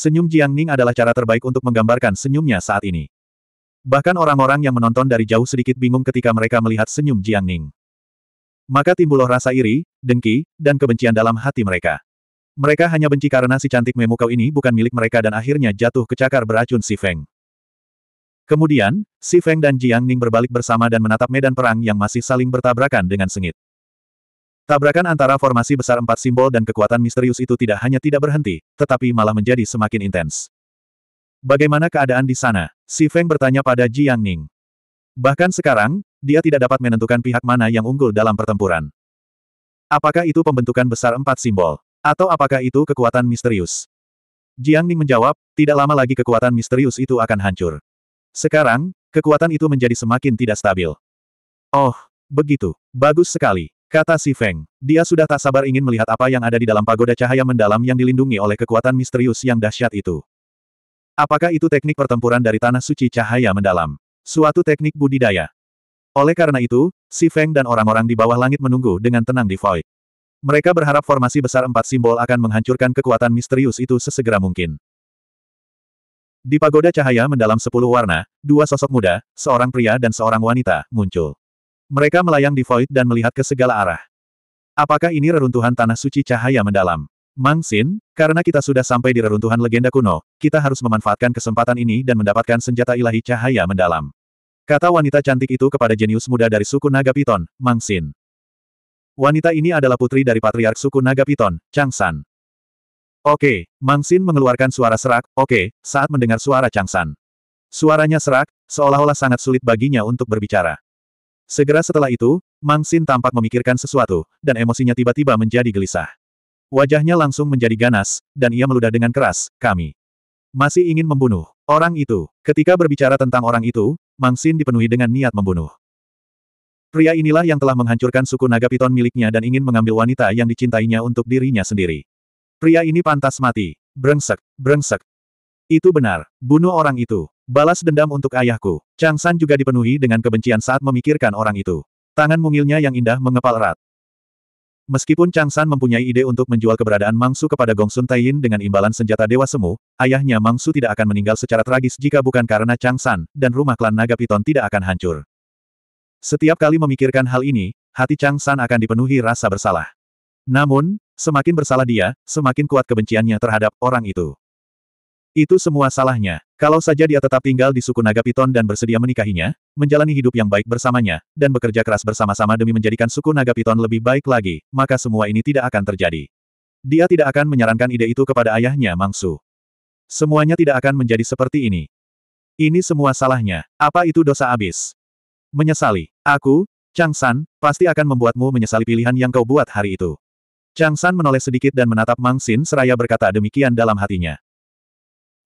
Senyum Jiang Ning adalah cara terbaik untuk menggambarkan senyumnya saat ini. Bahkan orang-orang yang menonton dari jauh sedikit bingung ketika mereka melihat senyum Jiang Ning. Maka timbullah rasa iri, dengki, dan kebencian dalam hati mereka. Mereka hanya benci karena si cantik memukau ini bukan milik mereka dan akhirnya jatuh ke cakar beracun si Feng. Kemudian, si Feng dan Jiang Ning berbalik bersama dan menatap medan perang yang masih saling bertabrakan dengan sengit. Tabrakan antara formasi besar empat simbol dan kekuatan misterius itu tidak hanya tidak berhenti, tetapi malah menjadi semakin intens. Bagaimana keadaan di sana? Si Feng bertanya pada Jiang Ning. Bahkan sekarang, dia tidak dapat menentukan pihak mana yang unggul dalam pertempuran. Apakah itu pembentukan besar empat simbol? Atau apakah itu kekuatan misterius? Jiang Ning menjawab, tidak lama lagi kekuatan misterius itu akan hancur. Sekarang, kekuatan itu menjadi semakin tidak stabil. Oh, begitu. Bagus sekali. Kata si Feng. Dia sudah tak sabar ingin melihat apa yang ada di dalam pagoda cahaya mendalam yang dilindungi oleh kekuatan misterius yang dahsyat itu. Apakah itu teknik pertempuran dari Tanah Suci Cahaya Mendalam? Suatu teknik budidaya. Oleh karena itu, si Feng dan orang-orang di bawah langit menunggu dengan tenang di Void. Mereka berharap formasi besar empat simbol akan menghancurkan kekuatan misterius itu sesegera mungkin. Di pagoda cahaya mendalam sepuluh warna, dua sosok muda, seorang pria dan seorang wanita, muncul. Mereka melayang di void dan melihat ke segala arah. Apakah ini reruntuhan tanah suci cahaya mendalam? Mang Xin, karena kita sudah sampai di reruntuhan legenda kuno, kita harus memanfaatkan kesempatan ini dan mendapatkan senjata ilahi cahaya mendalam. Kata wanita cantik itu kepada jenius muda dari suku Naga Piton, Mang Xin. Wanita ini adalah putri dari patriark suku Naga Piton, Chang San. Oke, Mang Xin mengeluarkan suara serak, oke, saat mendengar suara Chang San. Suaranya serak, seolah-olah sangat sulit baginya untuk berbicara. Segera setelah itu, Mang Xin tampak memikirkan sesuatu, dan emosinya tiba-tiba menjadi gelisah. Wajahnya langsung menjadi ganas, dan ia meludah dengan keras, kami. Masih ingin membunuh. Orang itu, ketika berbicara tentang orang itu, Mang Xin dipenuhi dengan niat membunuh. Pria inilah yang telah menghancurkan suku naga piton miliknya dan ingin mengambil wanita yang dicintainya untuk dirinya sendiri. Pria ini pantas mati. Brengsek, brengsek. Itu benar, bunuh orang itu. Balas dendam untuk ayahku. Chang San juga dipenuhi dengan kebencian saat memikirkan orang itu. Tangan mungilnya yang indah mengepal erat. Meskipun Chang San mempunyai ide untuk menjual keberadaan Mangsu kepada Gong Sun Taiyin dengan imbalan senjata Dewa Semu, ayahnya Mangsu tidak akan meninggal secara tragis jika bukan karena Chang San, dan rumah klan Naga Piton tidak akan hancur. Setiap kali memikirkan hal ini, hati Chang San akan dipenuhi rasa bersalah. Namun, semakin bersalah dia, semakin kuat kebenciannya terhadap orang itu. Itu semua salahnya. Kalau saja dia tetap tinggal di suku naga piton dan bersedia menikahinya, menjalani hidup yang baik bersamanya, dan bekerja keras bersama-sama demi menjadikan suku naga piton lebih baik lagi, maka semua ini tidak akan terjadi. Dia tidak akan menyarankan ide itu kepada ayahnya Mangsu. Semuanya tidak akan menjadi seperti ini. Ini semua salahnya. Apa itu dosa abis? Menyesali. Aku, Chang San, pasti akan membuatmu menyesali pilihan yang kau buat hari itu. Chang San menoleh sedikit dan menatap Mang Xin seraya berkata demikian dalam hatinya.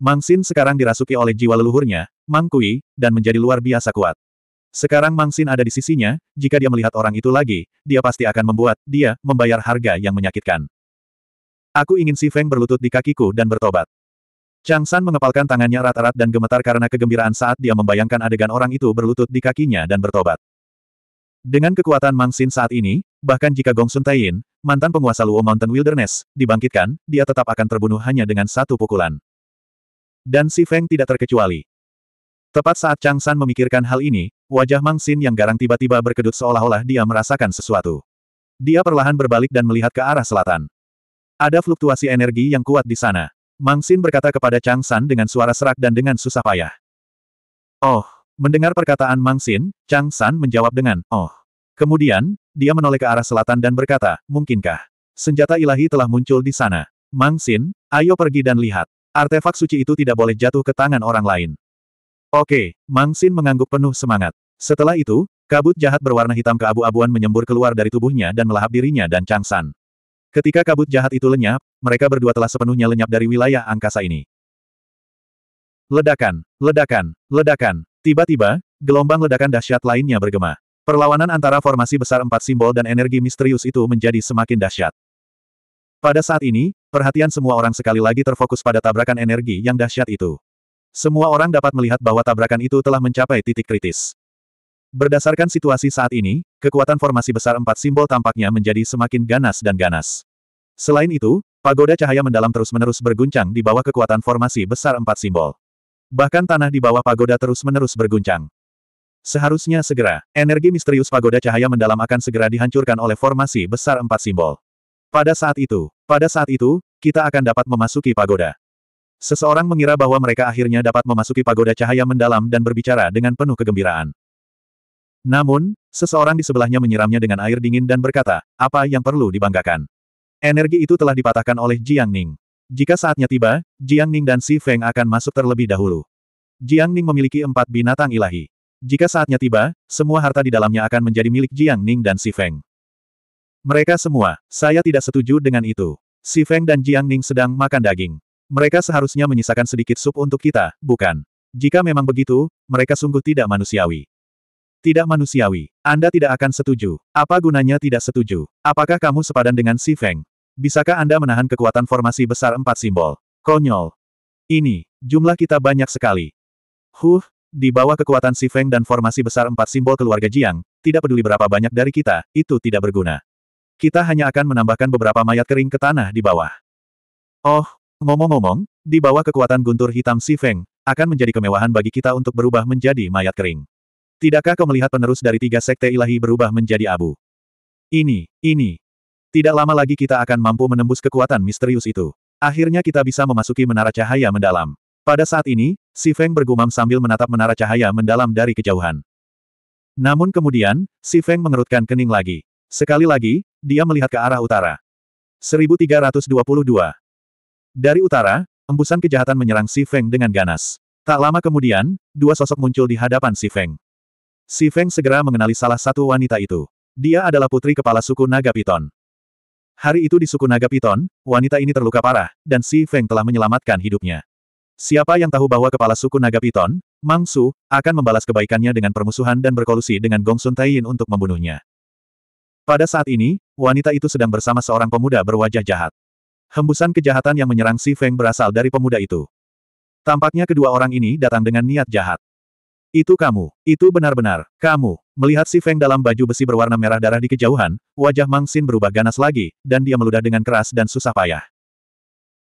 Mang Xin sekarang dirasuki oleh jiwa leluhurnya, Mang Kui, dan menjadi luar biasa kuat. Sekarang Mang Xin ada di sisinya, jika dia melihat orang itu lagi, dia pasti akan membuat dia membayar harga yang menyakitkan. Aku ingin Si Feng berlutut di kakiku dan bertobat. Chang San mengepalkan tangannya rata rat dan gemetar karena kegembiraan saat dia membayangkan adegan orang itu berlutut di kakinya dan bertobat. Dengan kekuatan Mang Xin saat ini, bahkan jika Gong Sun Taiyin, mantan penguasa Luo Mountain Wilderness, dibangkitkan, dia tetap akan terbunuh hanya dengan satu pukulan. Dan si Feng tidak terkecuali. Tepat saat Chang San memikirkan hal ini, wajah Mang Xin yang garang tiba-tiba berkedut seolah-olah dia merasakan sesuatu. Dia perlahan berbalik dan melihat ke arah selatan. Ada fluktuasi energi yang kuat di sana. Mang Xin berkata kepada Chang San dengan suara serak dan dengan susah payah. Oh, mendengar perkataan Mang Xin, Chang San menjawab dengan, oh. Kemudian, dia menoleh ke arah selatan dan berkata, mungkinkah? Senjata ilahi telah muncul di sana. Mang Xin, ayo pergi dan lihat. Artefak suci itu tidak boleh jatuh ke tangan orang lain. Oke, Mang Xin mengangguk penuh semangat. Setelah itu, kabut jahat berwarna hitam keabu-abuan menyembur keluar dari tubuhnya dan melahap dirinya dan Chang San. Ketika kabut jahat itu lenyap, mereka berdua telah sepenuhnya lenyap dari wilayah angkasa ini. Ledakan, ledakan, ledakan. Tiba-tiba, gelombang ledakan dahsyat lainnya bergema. Perlawanan antara formasi besar empat simbol dan energi misterius itu menjadi semakin dahsyat. Pada saat ini, Perhatian semua orang sekali lagi terfokus pada tabrakan energi yang dahsyat itu. Semua orang dapat melihat bahwa tabrakan itu telah mencapai titik kritis. Berdasarkan situasi saat ini, kekuatan formasi besar empat simbol tampaknya menjadi semakin ganas dan ganas. Selain itu, pagoda cahaya mendalam terus-menerus berguncang di bawah kekuatan formasi besar empat simbol. Bahkan tanah di bawah pagoda terus-menerus berguncang. Seharusnya segera, energi misterius pagoda cahaya mendalam akan segera dihancurkan oleh formasi besar empat simbol. Pada saat itu, pada saat itu, kita akan dapat memasuki pagoda. Seseorang mengira bahwa mereka akhirnya dapat memasuki pagoda cahaya mendalam dan berbicara dengan penuh kegembiraan. Namun, seseorang di sebelahnya menyiramnya dengan air dingin dan berkata, apa yang perlu dibanggakan? Energi itu telah dipatahkan oleh Jiang Ning. Jika saatnya tiba, Jiang Ning dan Si Feng akan masuk terlebih dahulu. Jiang Ning memiliki empat binatang ilahi. Jika saatnya tiba, semua harta di dalamnya akan menjadi milik Jiang Ning dan Si Feng. Mereka semua, saya tidak setuju dengan itu. Si Feng dan Jiang Ning sedang makan daging. Mereka seharusnya menyisakan sedikit sup untuk kita, bukan? Jika memang begitu, mereka sungguh tidak manusiawi. Tidak manusiawi. Anda tidak akan setuju. Apa gunanya tidak setuju? Apakah kamu sepadan dengan si Feng? Bisakah Anda menahan kekuatan formasi besar empat simbol? Konyol. Ini, jumlah kita banyak sekali. Huh, di bawah kekuatan si Feng dan formasi besar empat simbol keluarga Jiang, tidak peduli berapa banyak dari kita, itu tidak berguna kita hanya akan menambahkan beberapa mayat kering ke tanah di bawah. Oh, ngomong-ngomong, di bawah kekuatan guntur hitam Si Feng, akan menjadi kemewahan bagi kita untuk berubah menjadi mayat kering. Tidakkah kau melihat penerus dari tiga sekte ilahi berubah menjadi abu? Ini, ini. Tidak lama lagi kita akan mampu menembus kekuatan misterius itu. Akhirnya kita bisa memasuki menara cahaya mendalam. Pada saat ini, Si Feng bergumam sambil menatap menara cahaya mendalam dari kejauhan. Namun kemudian, Si Feng mengerutkan kening lagi. Sekali lagi, dia melihat ke arah utara. 1322. Dari utara, embusan kejahatan menyerang Si Feng dengan ganas. Tak lama kemudian, dua sosok muncul di hadapan Si Feng. Si Feng segera mengenali salah satu wanita itu. Dia adalah putri kepala suku Naga Piton. Hari itu di suku Naga Piton, wanita ini terluka parah, dan Si Feng telah menyelamatkan hidupnya. Siapa yang tahu bahwa kepala suku Naga Piton, Mang Su, akan membalas kebaikannya dengan permusuhan dan berkolusi dengan Gong Gongsun Taiyin untuk membunuhnya. Pada saat ini, wanita itu sedang bersama seorang pemuda berwajah jahat. Hembusan kejahatan yang menyerang Si Feng berasal dari pemuda itu. Tampaknya kedua orang ini datang dengan niat jahat. Itu kamu, itu benar-benar, kamu. Melihat Si Feng dalam baju besi berwarna merah darah di kejauhan, wajah Mang Xin berubah ganas lagi, dan dia meludah dengan keras dan susah payah.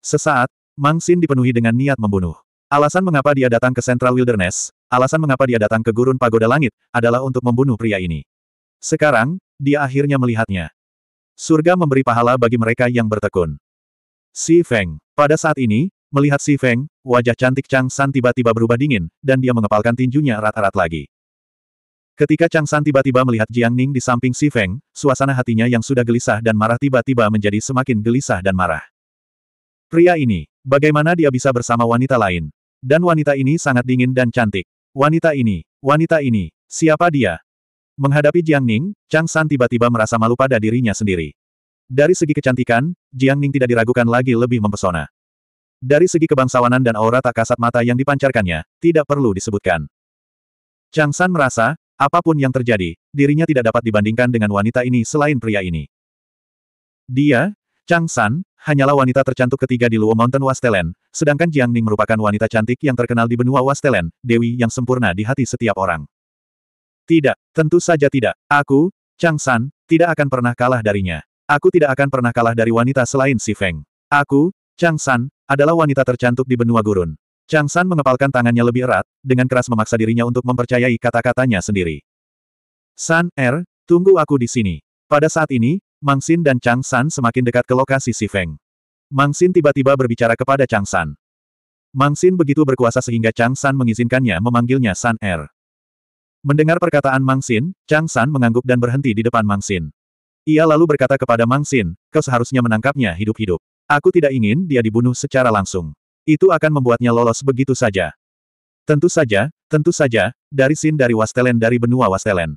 Sesaat, Mang Xin dipenuhi dengan niat membunuh. Alasan mengapa dia datang ke Central Wilderness, alasan mengapa dia datang ke Gurun Pagoda Langit, adalah untuk membunuh pria ini. Sekarang, dia akhirnya melihatnya. Surga memberi pahala bagi mereka yang bertekun. Si Feng. Pada saat ini, melihat Si Feng, wajah cantik Chang San tiba-tiba berubah dingin, dan dia mengepalkan tinjunya erat-erat lagi. Ketika Chang San tiba-tiba melihat Jiang Ning di samping Si Feng, suasana hatinya yang sudah gelisah dan marah tiba-tiba menjadi semakin gelisah dan marah. Pria ini, bagaimana dia bisa bersama wanita lain? Dan wanita ini sangat dingin dan cantik. Wanita ini, wanita ini, siapa dia? Menghadapi Jiang Ning, Chang San tiba-tiba merasa malu pada dirinya sendiri. Dari segi kecantikan, Jiang Ning tidak diragukan lagi lebih mempesona. Dari segi kebangsawanan dan aura tak kasat mata yang dipancarkannya, tidak perlu disebutkan. Chang San merasa, apapun yang terjadi, dirinya tidak dapat dibandingkan dengan wanita ini selain pria ini. Dia, Chang San, hanyalah wanita tercantik ketiga di Luo Mountain Wastelen, sedangkan Jiang Ning merupakan wanita cantik yang terkenal di benua Wastelen, Dewi yang sempurna di hati setiap orang. Tidak, tentu saja tidak. Aku, Chang San, tidak akan pernah kalah darinya. Aku tidak akan pernah kalah dari wanita selain si Feng. Aku, Chang San, adalah wanita tercantik di benua gurun. Chang San mengepalkan tangannya lebih erat, dengan keras memaksa dirinya untuk mempercayai kata-katanya sendiri. San, Er, tunggu aku di sini. Pada saat ini, Mang Xin dan Chang San semakin dekat ke lokasi si Feng. Mang Xin tiba-tiba berbicara kepada Chang San. Mang Xin begitu berkuasa sehingga Chang San mengizinkannya memanggilnya San Er. Mendengar perkataan Mang Xin, Chang San mengangguk dan berhenti di depan Mang Xin. Ia lalu berkata kepada Mang Xin, kau seharusnya menangkapnya hidup-hidup. Aku tidak ingin dia dibunuh secara langsung. Itu akan membuatnya lolos begitu saja. Tentu saja, tentu saja, dari Sin dari Wastelen dari benua Wastelen.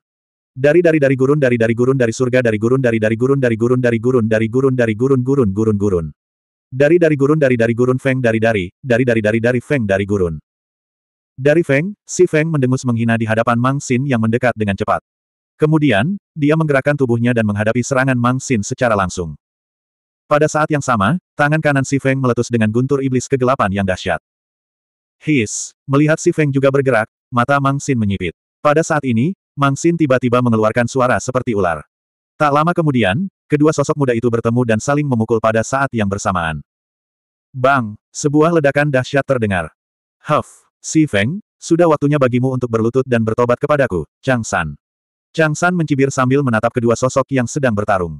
Dari dari dari gurun dari dari gurun dari surga dari gurun dari dari gurun dari gurun dari gurun dari gurun dari gurun gurun gurun gurun. Dari dari gurun dari dari gurun Feng dari dari, dari dari dari dari Feng dari gurun. Dari Feng, si Feng mendengus menghina di hadapan Mang Xin yang mendekat dengan cepat. Kemudian, dia menggerakkan tubuhnya dan menghadapi serangan Mang Xin secara langsung. Pada saat yang sama, tangan kanan si Feng meletus dengan guntur iblis kegelapan yang dahsyat. His, melihat si Feng juga bergerak, mata Mang Xin menyipit. Pada saat ini, Mang Xin tiba-tiba mengeluarkan suara seperti ular. Tak lama kemudian, kedua sosok muda itu bertemu dan saling memukul pada saat yang bersamaan. Bang, sebuah ledakan dahsyat terdengar. Huff, Si Feng, sudah waktunya bagimu untuk berlutut dan bertobat kepadaku, Chang San. Chang San mencibir sambil menatap kedua sosok yang sedang bertarung.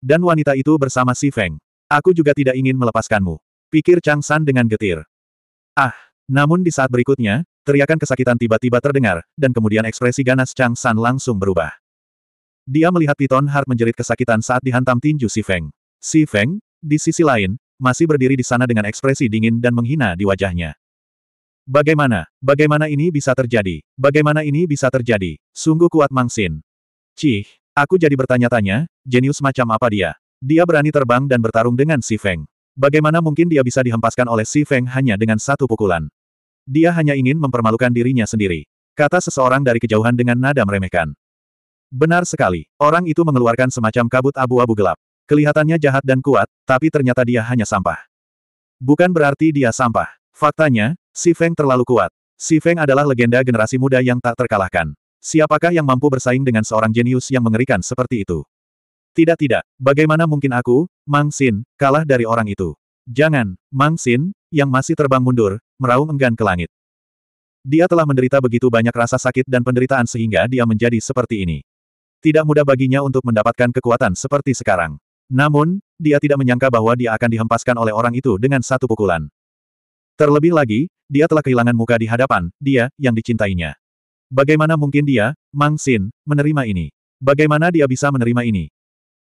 Dan wanita itu bersama Si Feng. Aku juga tidak ingin melepaskanmu. Pikir Chang San dengan getir. Ah, namun di saat berikutnya, teriakan kesakitan tiba-tiba terdengar, dan kemudian ekspresi ganas Chang San langsung berubah. Dia melihat Piton Hart menjerit kesakitan saat dihantam tinju Si Feng. Si Feng, di sisi lain, masih berdiri di sana dengan ekspresi dingin dan menghina di wajahnya. Bagaimana, bagaimana ini bisa terjadi? Bagaimana ini bisa terjadi? Sungguh kuat Mangsin. Cih, aku jadi bertanya-tanya, jenius macam apa dia? Dia berani terbang dan bertarung dengan Si Feng. Bagaimana mungkin dia bisa dihempaskan oleh Si Feng hanya dengan satu pukulan? Dia hanya ingin mempermalukan dirinya sendiri. Kata seseorang dari kejauhan dengan nada meremehkan. Benar sekali, orang itu mengeluarkan semacam kabut abu-abu gelap. Kelihatannya jahat dan kuat, tapi ternyata dia hanya sampah. Bukan berarti dia sampah. Faktanya, Si Feng terlalu kuat. Si Feng adalah legenda generasi muda yang tak terkalahkan. Siapakah yang mampu bersaing dengan seorang jenius yang mengerikan seperti itu? Tidak-tidak, bagaimana mungkin aku, Mang Xin, kalah dari orang itu? Jangan, Mang Xin, yang masih terbang mundur, meraung enggan ke langit. Dia telah menderita begitu banyak rasa sakit dan penderitaan sehingga dia menjadi seperti ini. Tidak mudah baginya untuk mendapatkan kekuatan seperti sekarang. Namun, dia tidak menyangka bahwa dia akan dihempaskan oleh orang itu dengan satu pukulan. Terlebih lagi, dia telah kehilangan muka di hadapan, dia, yang dicintainya. Bagaimana mungkin dia, Mang Sin, menerima ini? Bagaimana dia bisa menerima ini?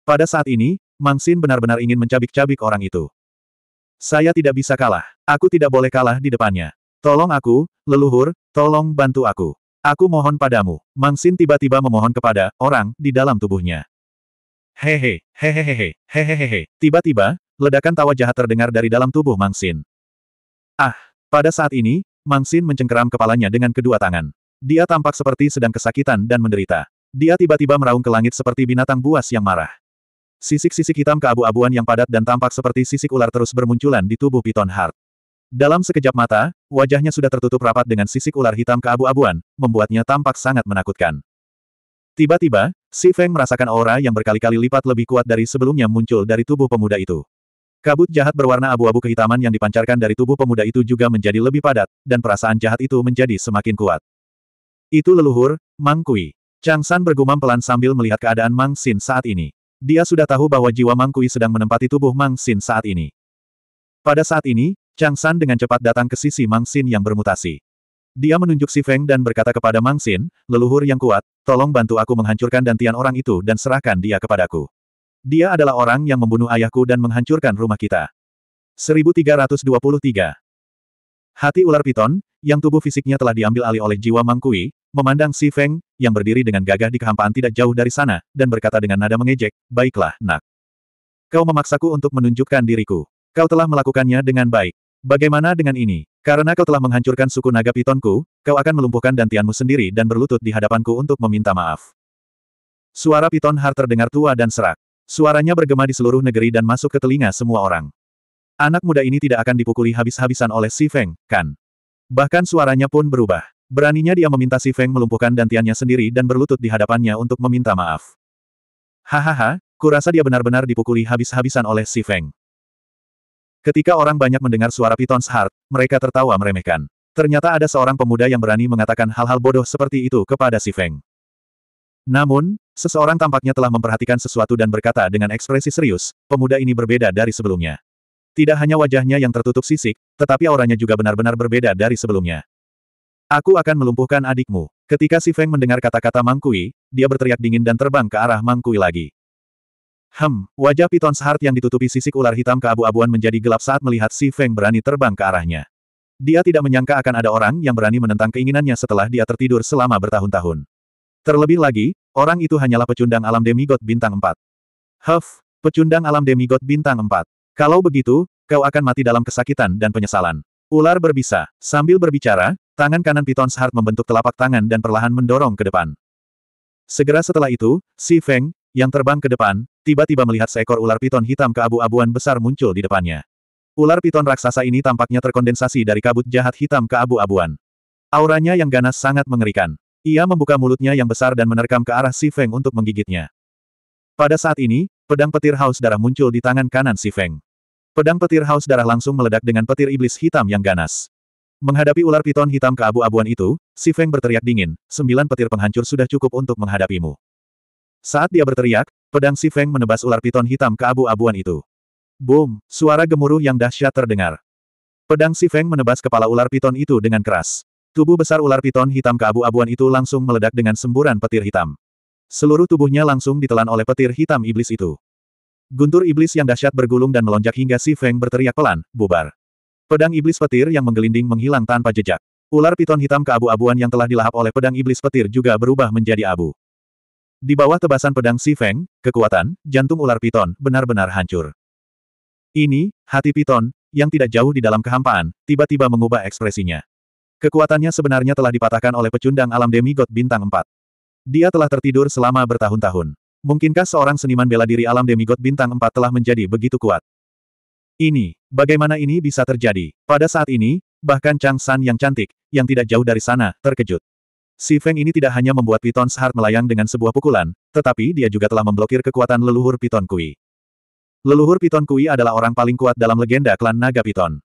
Pada saat ini, Mang Sin benar-benar ingin mencabik-cabik orang itu. Saya tidak bisa kalah. Aku tidak boleh kalah di depannya. Tolong aku, leluhur, tolong bantu aku. Aku mohon padamu. Mang Sin tiba-tiba memohon kepada orang di dalam tubuhnya. Hehe, hehehehe, hehehehe. Tiba-tiba, ledakan tawa jahat terdengar dari dalam tubuh Mang Xin. Ah! Pada saat ini, Mang Xin mencengkeram kepalanya dengan kedua tangan. Dia tampak seperti sedang kesakitan dan menderita. Dia tiba-tiba meraung ke langit seperti binatang buas yang marah. Sisik-sisik hitam keabu-abuan yang padat dan tampak seperti sisik ular terus bermunculan di tubuh Piton Heart. Dalam sekejap mata, wajahnya sudah tertutup rapat dengan sisik ular hitam keabu-abuan, membuatnya tampak sangat menakutkan. Tiba-tiba, Si Feng merasakan aura yang berkali-kali lipat lebih kuat dari sebelumnya muncul dari tubuh pemuda itu. Kabut jahat berwarna abu-abu kehitaman yang dipancarkan dari tubuh pemuda itu juga menjadi lebih padat, dan perasaan jahat itu menjadi semakin kuat. Itu leluhur, Mang Kui. Chang San bergumam pelan sambil melihat keadaan Mang Xin saat ini. Dia sudah tahu bahwa jiwa Mang Kui sedang menempati tubuh Mang Xin saat ini. Pada saat ini, Chang San dengan cepat datang ke sisi Mang Xin yang bermutasi. Dia menunjuk Si Feng dan berkata kepada Mang Xin, leluhur yang kuat, tolong bantu aku menghancurkan dantian orang itu dan serahkan dia kepadaku. Dia adalah orang yang membunuh ayahku dan menghancurkan rumah kita. 1323. Hati ular piton, yang tubuh fisiknya telah diambil alih oleh jiwa Mangkui, memandang Si Feng, yang berdiri dengan gagah di kehampaan tidak jauh dari sana, dan berkata dengan nada mengejek, Baiklah, nak. Kau memaksaku untuk menunjukkan diriku. Kau telah melakukannya dengan baik. Bagaimana dengan ini? Karena kau telah menghancurkan suku naga pitonku, kau akan melumpuhkan dantianmu sendiri dan berlutut di hadapanku untuk meminta maaf. Suara piton har terdengar tua dan serak. Suaranya bergema di seluruh negeri dan masuk ke telinga semua orang. Anak muda ini tidak akan dipukuli habis-habisan oleh Si Feng, kan? Bahkan suaranya pun berubah. Beraninya dia meminta Si Feng melumpuhkan dantiannya sendiri dan berlutut di hadapannya untuk meminta maaf. Hahaha, kurasa dia benar-benar dipukuli habis-habisan oleh Si Feng. Ketika orang banyak mendengar suara Pitons Heart, mereka tertawa meremehkan. Ternyata ada seorang pemuda yang berani mengatakan hal-hal bodoh seperti itu kepada Si Feng. Namun, Seseorang tampaknya telah memperhatikan sesuatu dan berkata dengan ekspresi serius, pemuda ini berbeda dari sebelumnya. Tidak hanya wajahnya yang tertutup sisik, tetapi auranya juga benar-benar berbeda dari sebelumnya. Aku akan melumpuhkan adikmu. Ketika si Feng mendengar kata-kata Mangkui, dia berteriak dingin dan terbang ke arah Mangkui lagi. Hem, wajah Piton Heart yang ditutupi sisik ular hitam keabu-abuan menjadi gelap saat melihat si Feng berani terbang ke arahnya. Dia tidak menyangka akan ada orang yang berani menentang keinginannya setelah dia tertidur selama bertahun-tahun. Terlebih lagi, orang itu hanyalah pecundang alam demigod bintang 4. Huff, pecundang alam demigod bintang 4. Kalau begitu, kau akan mati dalam kesakitan dan penyesalan. Ular berbisa. Sambil berbicara, tangan kanan Pitons Heart membentuk telapak tangan dan perlahan mendorong ke depan. Segera setelah itu, si Feng, yang terbang ke depan, tiba-tiba melihat seekor ular piton hitam keabu-abuan besar muncul di depannya. Ular piton raksasa ini tampaknya terkondensasi dari kabut jahat hitam keabu-abuan. Auranya yang ganas sangat mengerikan. Ia membuka mulutnya yang besar dan menerkam ke arah Si Feng untuk menggigitnya. Pada saat ini, pedang petir haus darah muncul di tangan kanan Si Feng. Pedang petir haus darah langsung meledak dengan petir iblis hitam yang ganas. Menghadapi ular piton hitam ke abu abuan itu, Si Feng berteriak dingin, sembilan petir penghancur sudah cukup untuk menghadapimu. Saat dia berteriak, pedang Si Feng menebas ular piton hitam ke abu abuan itu. Boom, suara gemuruh yang dahsyat terdengar. Pedang Si Feng menebas kepala ular piton itu dengan keras. Tubuh besar ular piton hitam keabu-abuan itu langsung meledak dengan semburan petir hitam. Seluruh tubuhnya langsung ditelan oleh petir hitam iblis itu. Guntur iblis yang dahsyat bergulung dan melonjak hingga si Feng berteriak pelan, bubar. Pedang iblis petir yang menggelinding menghilang tanpa jejak. Ular piton hitam keabu-abuan yang telah dilahap oleh pedang iblis petir juga berubah menjadi abu. Di bawah tebasan pedang si Feng, kekuatan, jantung ular piton, benar-benar hancur. Ini, hati piton, yang tidak jauh di dalam kehampaan, tiba-tiba mengubah ekspresinya. Kekuatannya sebenarnya telah dipatahkan oleh pecundang alam demigod bintang 4. Dia telah tertidur selama bertahun-tahun. Mungkinkah seorang seniman bela diri alam demigod bintang 4 telah menjadi begitu kuat? Ini, bagaimana ini bisa terjadi? Pada saat ini, bahkan Chang San yang cantik, yang tidak jauh dari sana, terkejut. Si Feng ini tidak hanya membuat Piton Heart melayang dengan sebuah pukulan, tetapi dia juga telah memblokir kekuatan leluhur Piton Kui. Leluhur Piton Kui adalah orang paling kuat dalam legenda klan Naga Piton.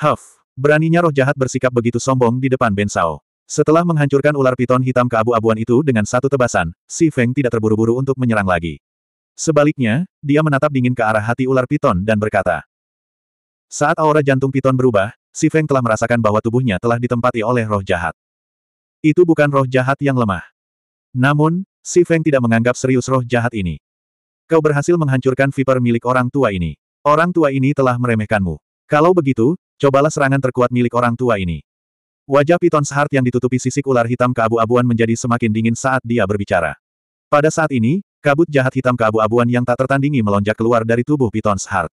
Huff, Beraninya roh jahat bersikap begitu sombong di depan Ben Sao. Setelah menghancurkan ular piton hitam keabu-abuan itu dengan satu tebasan, Si Feng tidak terburu-buru untuk menyerang lagi. Sebaliknya, dia menatap dingin ke arah hati ular piton dan berkata. Saat aura jantung piton berubah, Si Feng telah merasakan bahwa tubuhnya telah ditempati oleh roh jahat. Itu bukan roh jahat yang lemah. Namun, Si Feng tidak menganggap serius roh jahat ini. Kau berhasil menghancurkan viper milik orang tua ini. Orang tua ini telah meremehkanmu. Kalau begitu, cobalah serangan terkuat milik orang tua ini. Wajah Piton Sehart yang ditutupi sisik ular hitam keabu-abuan menjadi semakin dingin saat dia berbicara. Pada saat ini, kabut jahat hitam keabu-abuan yang tak tertandingi melonjak keluar dari tubuh Piton Sehart.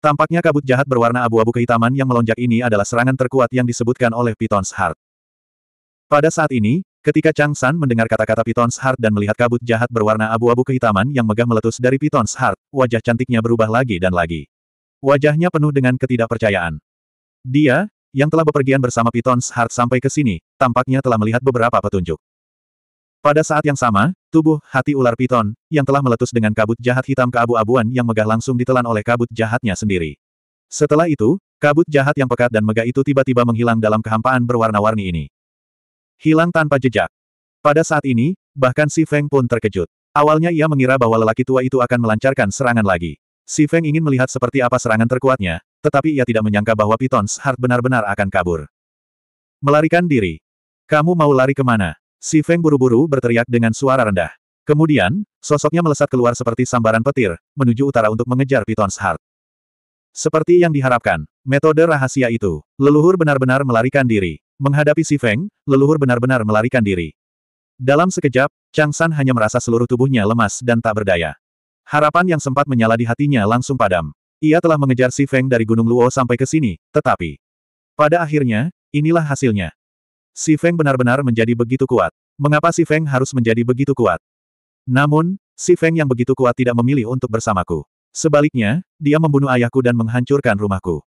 Tampaknya kabut jahat berwarna abu-abu kehitaman yang melonjak ini adalah serangan terkuat yang disebutkan oleh Pitons Heart. Pada saat ini, ketika Chang San mendengar kata-kata Pitons Heart dan melihat kabut jahat berwarna abu-abu kehitaman yang megah meletus dari Pitons Heart, wajah cantiknya berubah lagi dan lagi. Wajahnya penuh dengan ketidakpercayaan. Dia, yang telah bepergian bersama Piton's Heart sampai ke sini, tampaknya telah melihat beberapa petunjuk. Pada saat yang sama, tubuh hati ular Piton, yang telah meletus dengan kabut jahat hitam keabu-abuan yang megah langsung ditelan oleh kabut jahatnya sendiri. Setelah itu, kabut jahat yang pekat dan megah itu tiba-tiba menghilang dalam kehampaan berwarna-warni ini. Hilang tanpa jejak. Pada saat ini, bahkan si Feng pun terkejut. Awalnya ia mengira bahwa lelaki tua itu akan melancarkan serangan lagi. Si Feng ingin melihat seperti apa serangan terkuatnya, tetapi ia tidak menyangka bahwa Pitons Heart benar-benar akan kabur. Melarikan diri. Kamu mau lari kemana? Si Feng buru-buru berteriak dengan suara rendah. Kemudian, sosoknya melesat keluar seperti sambaran petir, menuju utara untuk mengejar Pitons Heart. Seperti yang diharapkan, metode rahasia itu, leluhur benar-benar melarikan diri. Menghadapi si Feng, leluhur benar-benar melarikan diri. Dalam sekejap, Chang San hanya merasa seluruh tubuhnya lemas dan tak berdaya. Harapan yang sempat menyala di hatinya langsung padam. Ia telah mengejar Si Feng dari Gunung Luo sampai ke sini, tetapi... Pada akhirnya, inilah hasilnya. Si Feng benar-benar menjadi begitu kuat. Mengapa Si Feng harus menjadi begitu kuat? Namun, Si Feng yang begitu kuat tidak memilih untuk bersamaku. Sebaliknya, dia membunuh ayahku dan menghancurkan rumahku.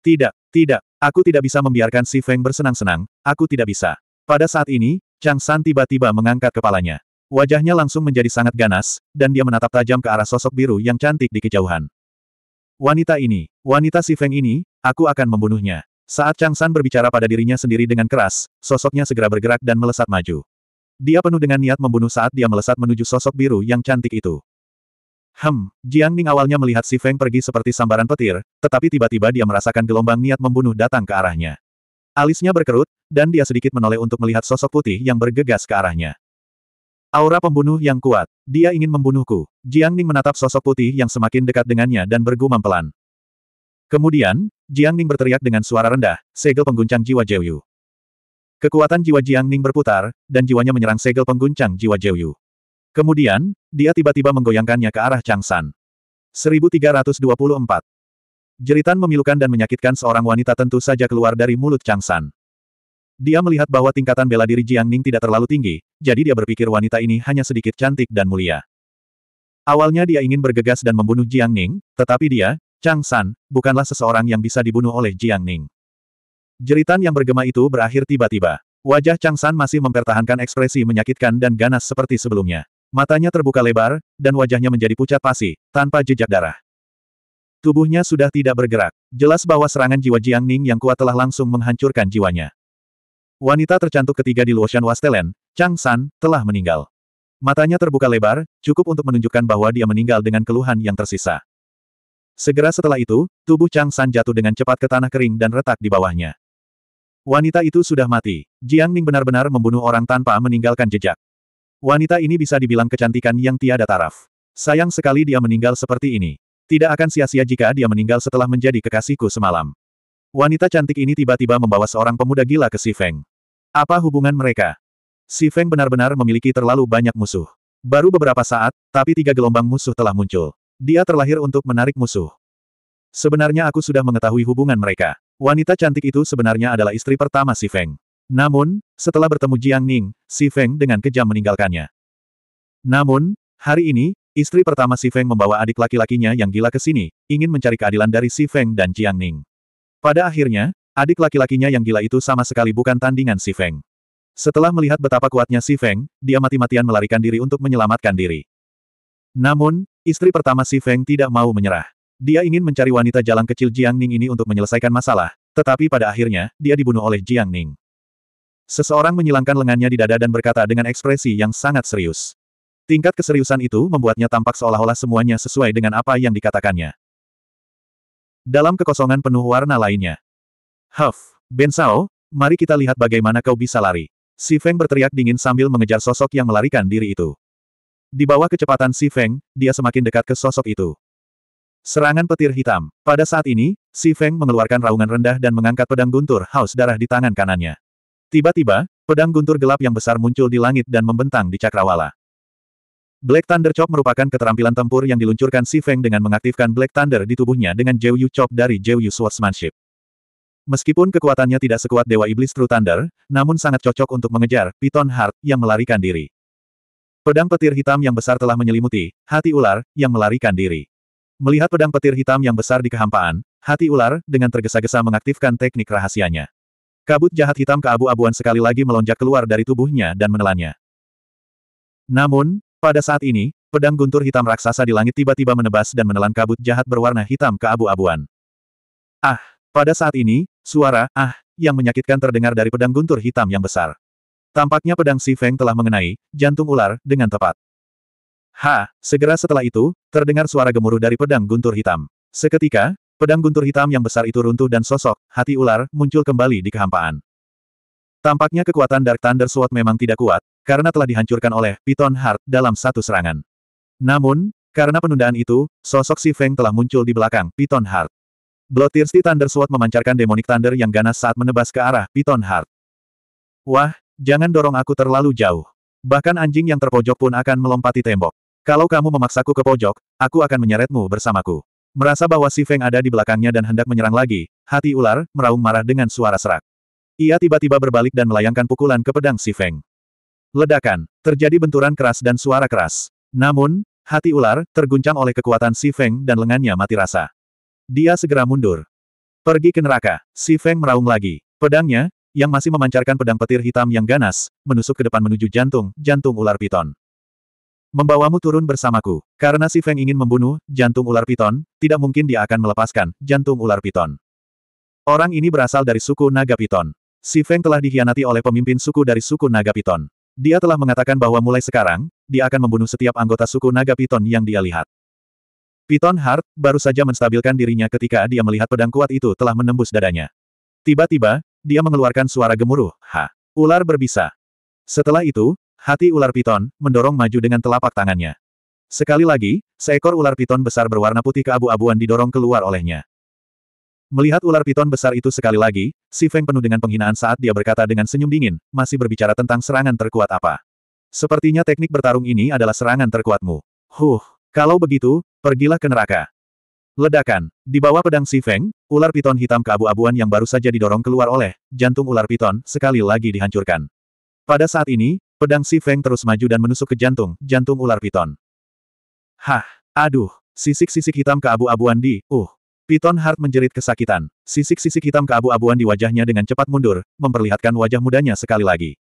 Tidak, tidak, aku tidak bisa membiarkan Si Feng bersenang-senang, aku tidak bisa. Pada saat ini, Chang San tiba-tiba mengangkat kepalanya. Wajahnya langsung menjadi sangat ganas, dan dia menatap tajam ke arah sosok biru yang cantik di kejauhan. Wanita ini, wanita si Feng ini, aku akan membunuhnya. Saat Chang San berbicara pada dirinya sendiri dengan keras, sosoknya segera bergerak dan melesat maju. Dia penuh dengan niat membunuh saat dia melesat menuju sosok biru yang cantik itu. Hem, Jiang Ning awalnya melihat si Feng pergi seperti sambaran petir, tetapi tiba-tiba dia merasakan gelombang niat membunuh datang ke arahnya. Alisnya berkerut, dan dia sedikit menoleh untuk melihat sosok putih yang bergegas ke arahnya. Aura pembunuh yang kuat. Dia ingin membunuhku. Jiang Ning menatap sosok putih yang semakin dekat dengannya dan bergumam pelan. Kemudian, Jiang Ning berteriak dengan suara rendah, segel pengguncang jiwa Jiu Yu. Kekuatan jiwa Jiang Ning berputar, dan jiwanya menyerang segel pengguncang jiwa Jiu Yu. Kemudian, dia tiba-tiba menggoyangkannya ke arah Chang San. 1324 Jeritan memilukan dan menyakitkan seorang wanita tentu saja keluar dari mulut Chang San. Dia melihat bahwa tingkatan bela diri Jiang Ning tidak terlalu tinggi, jadi dia berpikir wanita ini hanya sedikit cantik dan mulia. Awalnya dia ingin bergegas dan membunuh Jiang Ning, tetapi dia, Chang San, bukanlah seseorang yang bisa dibunuh oleh Jiang Ning. Jeritan yang bergema itu berakhir tiba-tiba. Wajah Chang San masih mempertahankan ekspresi menyakitkan dan ganas seperti sebelumnya. Matanya terbuka lebar, dan wajahnya menjadi pucat pasi, tanpa jejak darah. Tubuhnya sudah tidak bergerak. Jelas bahwa serangan jiwa Jiang Ning yang kuat telah langsung menghancurkan jiwanya. Wanita tercantik ketiga di Luoshan Wastelen, Chang San, telah meninggal. Matanya terbuka lebar, cukup untuk menunjukkan bahwa dia meninggal dengan keluhan yang tersisa. Segera setelah itu, tubuh Chang San jatuh dengan cepat ke tanah kering dan retak di bawahnya. Wanita itu sudah mati. Jiang Ning benar-benar membunuh orang tanpa meninggalkan jejak. Wanita ini bisa dibilang kecantikan yang tiada taraf. Sayang sekali dia meninggal seperti ini. Tidak akan sia-sia jika dia meninggal setelah menjadi kekasihku semalam. Wanita cantik ini tiba-tiba membawa seorang pemuda gila ke Si Feng. Apa hubungan mereka? Si Feng benar-benar memiliki terlalu banyak musuh. Baru beberapa saat, tapi tiga gelombang musuh telah muncul. Dia terlahir untuk menarik musuh. Sebenarnya aku sudah mengetahui hubungan mereka. Wanita cantik itu sebenarnya adalah istri pertama Si Feng. Namun, setelah bertemu Jiang Ning, Si Feng dengan kejam meninggalkannya. Namun, hari ini, istri pertama Si Feng membawa adik laki-lakinya yang gila ke sini, ingin mencari keadilan dari Si Feng dan Jiang Ning. Pada akhirnya, adik laki-lakinya yang gila itu sama sekali bukan tandingan Si Feng. Setelah melihat betapa kuatnya Si Feng, dia mati-matian melarikan diri untuk menyelamatkan diri. Namun, istri pertama Si Feng tidak mau menyerah. Dia ingin mencari wanita jalan kecil Jiang Ning ini untuk menyelesaikan masalah, tetapi pada akhirnya, dia dibunuh oleh Jiang Ning. Seseorang menyilangkan lengannya di dada dan berkata dengan ekspresi yang sangat serius. Tingkat keseriusan itu membuatnya tampak seolah-olah semuanya sesuai dengan apa yang dikatakannya. Dalam kekosongan penuh warna lainnya. Huff, Ben Sao, mari kita lihat bagaimana kau bisa lari. Si Feng berteriak dingin sambil mengejar sosok yang melarikan diri itu. Di bawah kecepatan Si Feng, dia semakin dekat ke sosok itu. Serangan petir hitam. Pada saat ini, Si Feng mengeluarkan raungan rendah dan mengangkat pedang guntur haus darah di tangan kanannya. Tiba-tiba, pedang guntur gelap yang besar muncul di langit dan membentang di cakrawala. Black Thunder Chop merupakan keterampilan tempur yang diluncurkan Si Feng dengan mengaktifkan Black Thunder di tubuhnya dengan Jiu Yu Chop dari Jiu Yu Swordsmanship. Meskipun kekuatannya tidak sekuat Dewa Iblis True Thunder, namun sangat cocok untuk mengejar Python Heart yang melarikan diri. Pedang petir hitam yang besar telah menyelimuti hati ular yang melarikan diri. Melihat pedang petir hitam yang besar di kehampaan, hati ular dengan tergesa-gesa mengaktifkan teknik rahasianya. Kabut jahat hitam keabu-abuan sekali lagi melonjak keluar dari tubuhnya dan menelannya. Namun, pada saat ini, pedang guntur hitam raksasa di langit tiba-tiba menebas dan menelan kabut jahat berwarna hitam ke abu-abuan. Ah! Pada saat ini, suara ah yang menyakitkan terdengar dari pedang guntur hitam yang besar. Tampaknya pedang Si Feng telah mengenai jantung ular dengan tepat. Ha! Segera setelah itu, terdengar suara gemuruh dari pedang guntur hitam. Seketika, pedang guntur hitam yang besar itu runtuh dan sosok, hati ular, muncul kembali di kehampaan. Tampaknya kekuatan Dark Thunder Sword memang tidak kuat, karena telah dihancurkan oleh Piton Heart dalam satu serangan. Namun, karena penundaan itu, sosok Si Feng telah muncul di belakang Piton Heart. Bloodthirsty Thunder Sword memancarkan demonic thunder yang ganas saat menebas ke arah Piton Heart. Wah, jangan dorong aku terlalu jauh. Bahkan anjing yang terpojok pun akan melompati tembok. Kalau kamu memaksaku ke pojok, aku akan menyeretmu bersamaku. Merasa bahwa Si Feng ada di belakangnya dan hendak menyerang lagi, hati ular, meraung marah dengan suara serak. Ia tiba-tiba berbalik dan melayangkan pukulan ke pedang Si Feng. Ledakan, terjadi benturan keras dan suara keras. Namun, hati ular, terguncang oleh kekuatan Si Feng dan lengannya mati rasa. Dia segera mundur. Pergi ke neraka, Si Feng meraung lagi. Pedangnya, yang masih memancarkan pedang petir hitam yang ganas, menusuk ke depan menuju jantung, jantung ular piton. Membawamu turun bersamaku. Karena si Feng ingin membunuh jantung ular piton, tidak mungkin dia akan melepaskan jantung ular piton. Orang ini berasal dari suku naga piton. Si Feng telah dikhianati oleh pemimpin suku dari suku naga piton. Dia telah mengatakan bahwa mulai sekarang, dia akan membunuh setiap anggota suku naga Piton yang dia lihat. Piton Hart baru saja menstabilkan dirinya ketika dia melihat pedang kuat itu telah menembus dadanya. Tiba-tiba, dia mengeluarkan suara gemuruh, ha! Ular berbisa. Setelah itu, hati ular piton mendorong maju dengan telapak tangannya. Sekali lagi, seekor ular piton besar berwarna putih keabu-abuan didorong keluar olehnya. Melihat ular piton besar itu sekali lagi, si Feng penuh dengan penghinaan saat dia berkata dengan senyum dingin, masih berbicara tentang serangan terkuat apa. Sepertinya teknik bertarung ini adalah serangan terkuatmu. Huh, kalau begitu, pergilah ke neraka. Ledakan. Di bawah pedang si Feng, ular piton hitam keabu-abuan yang baru saja didorong keluar oleh jantung ular piton sekali lagi dihancurkan. Pada saat ini, pedang si Feng terus maju dan menusuk ke jantung, jantung ular piton. Hah, aduh, sisik-sisik hitam keabu-abuan di, uh, Piton Hart menjerit kesakitan. Sisik-sisik hitam keabu-abuan di wajahnya dengan cepat mundur, memperlihatkan wajah mudanya sekali lagi.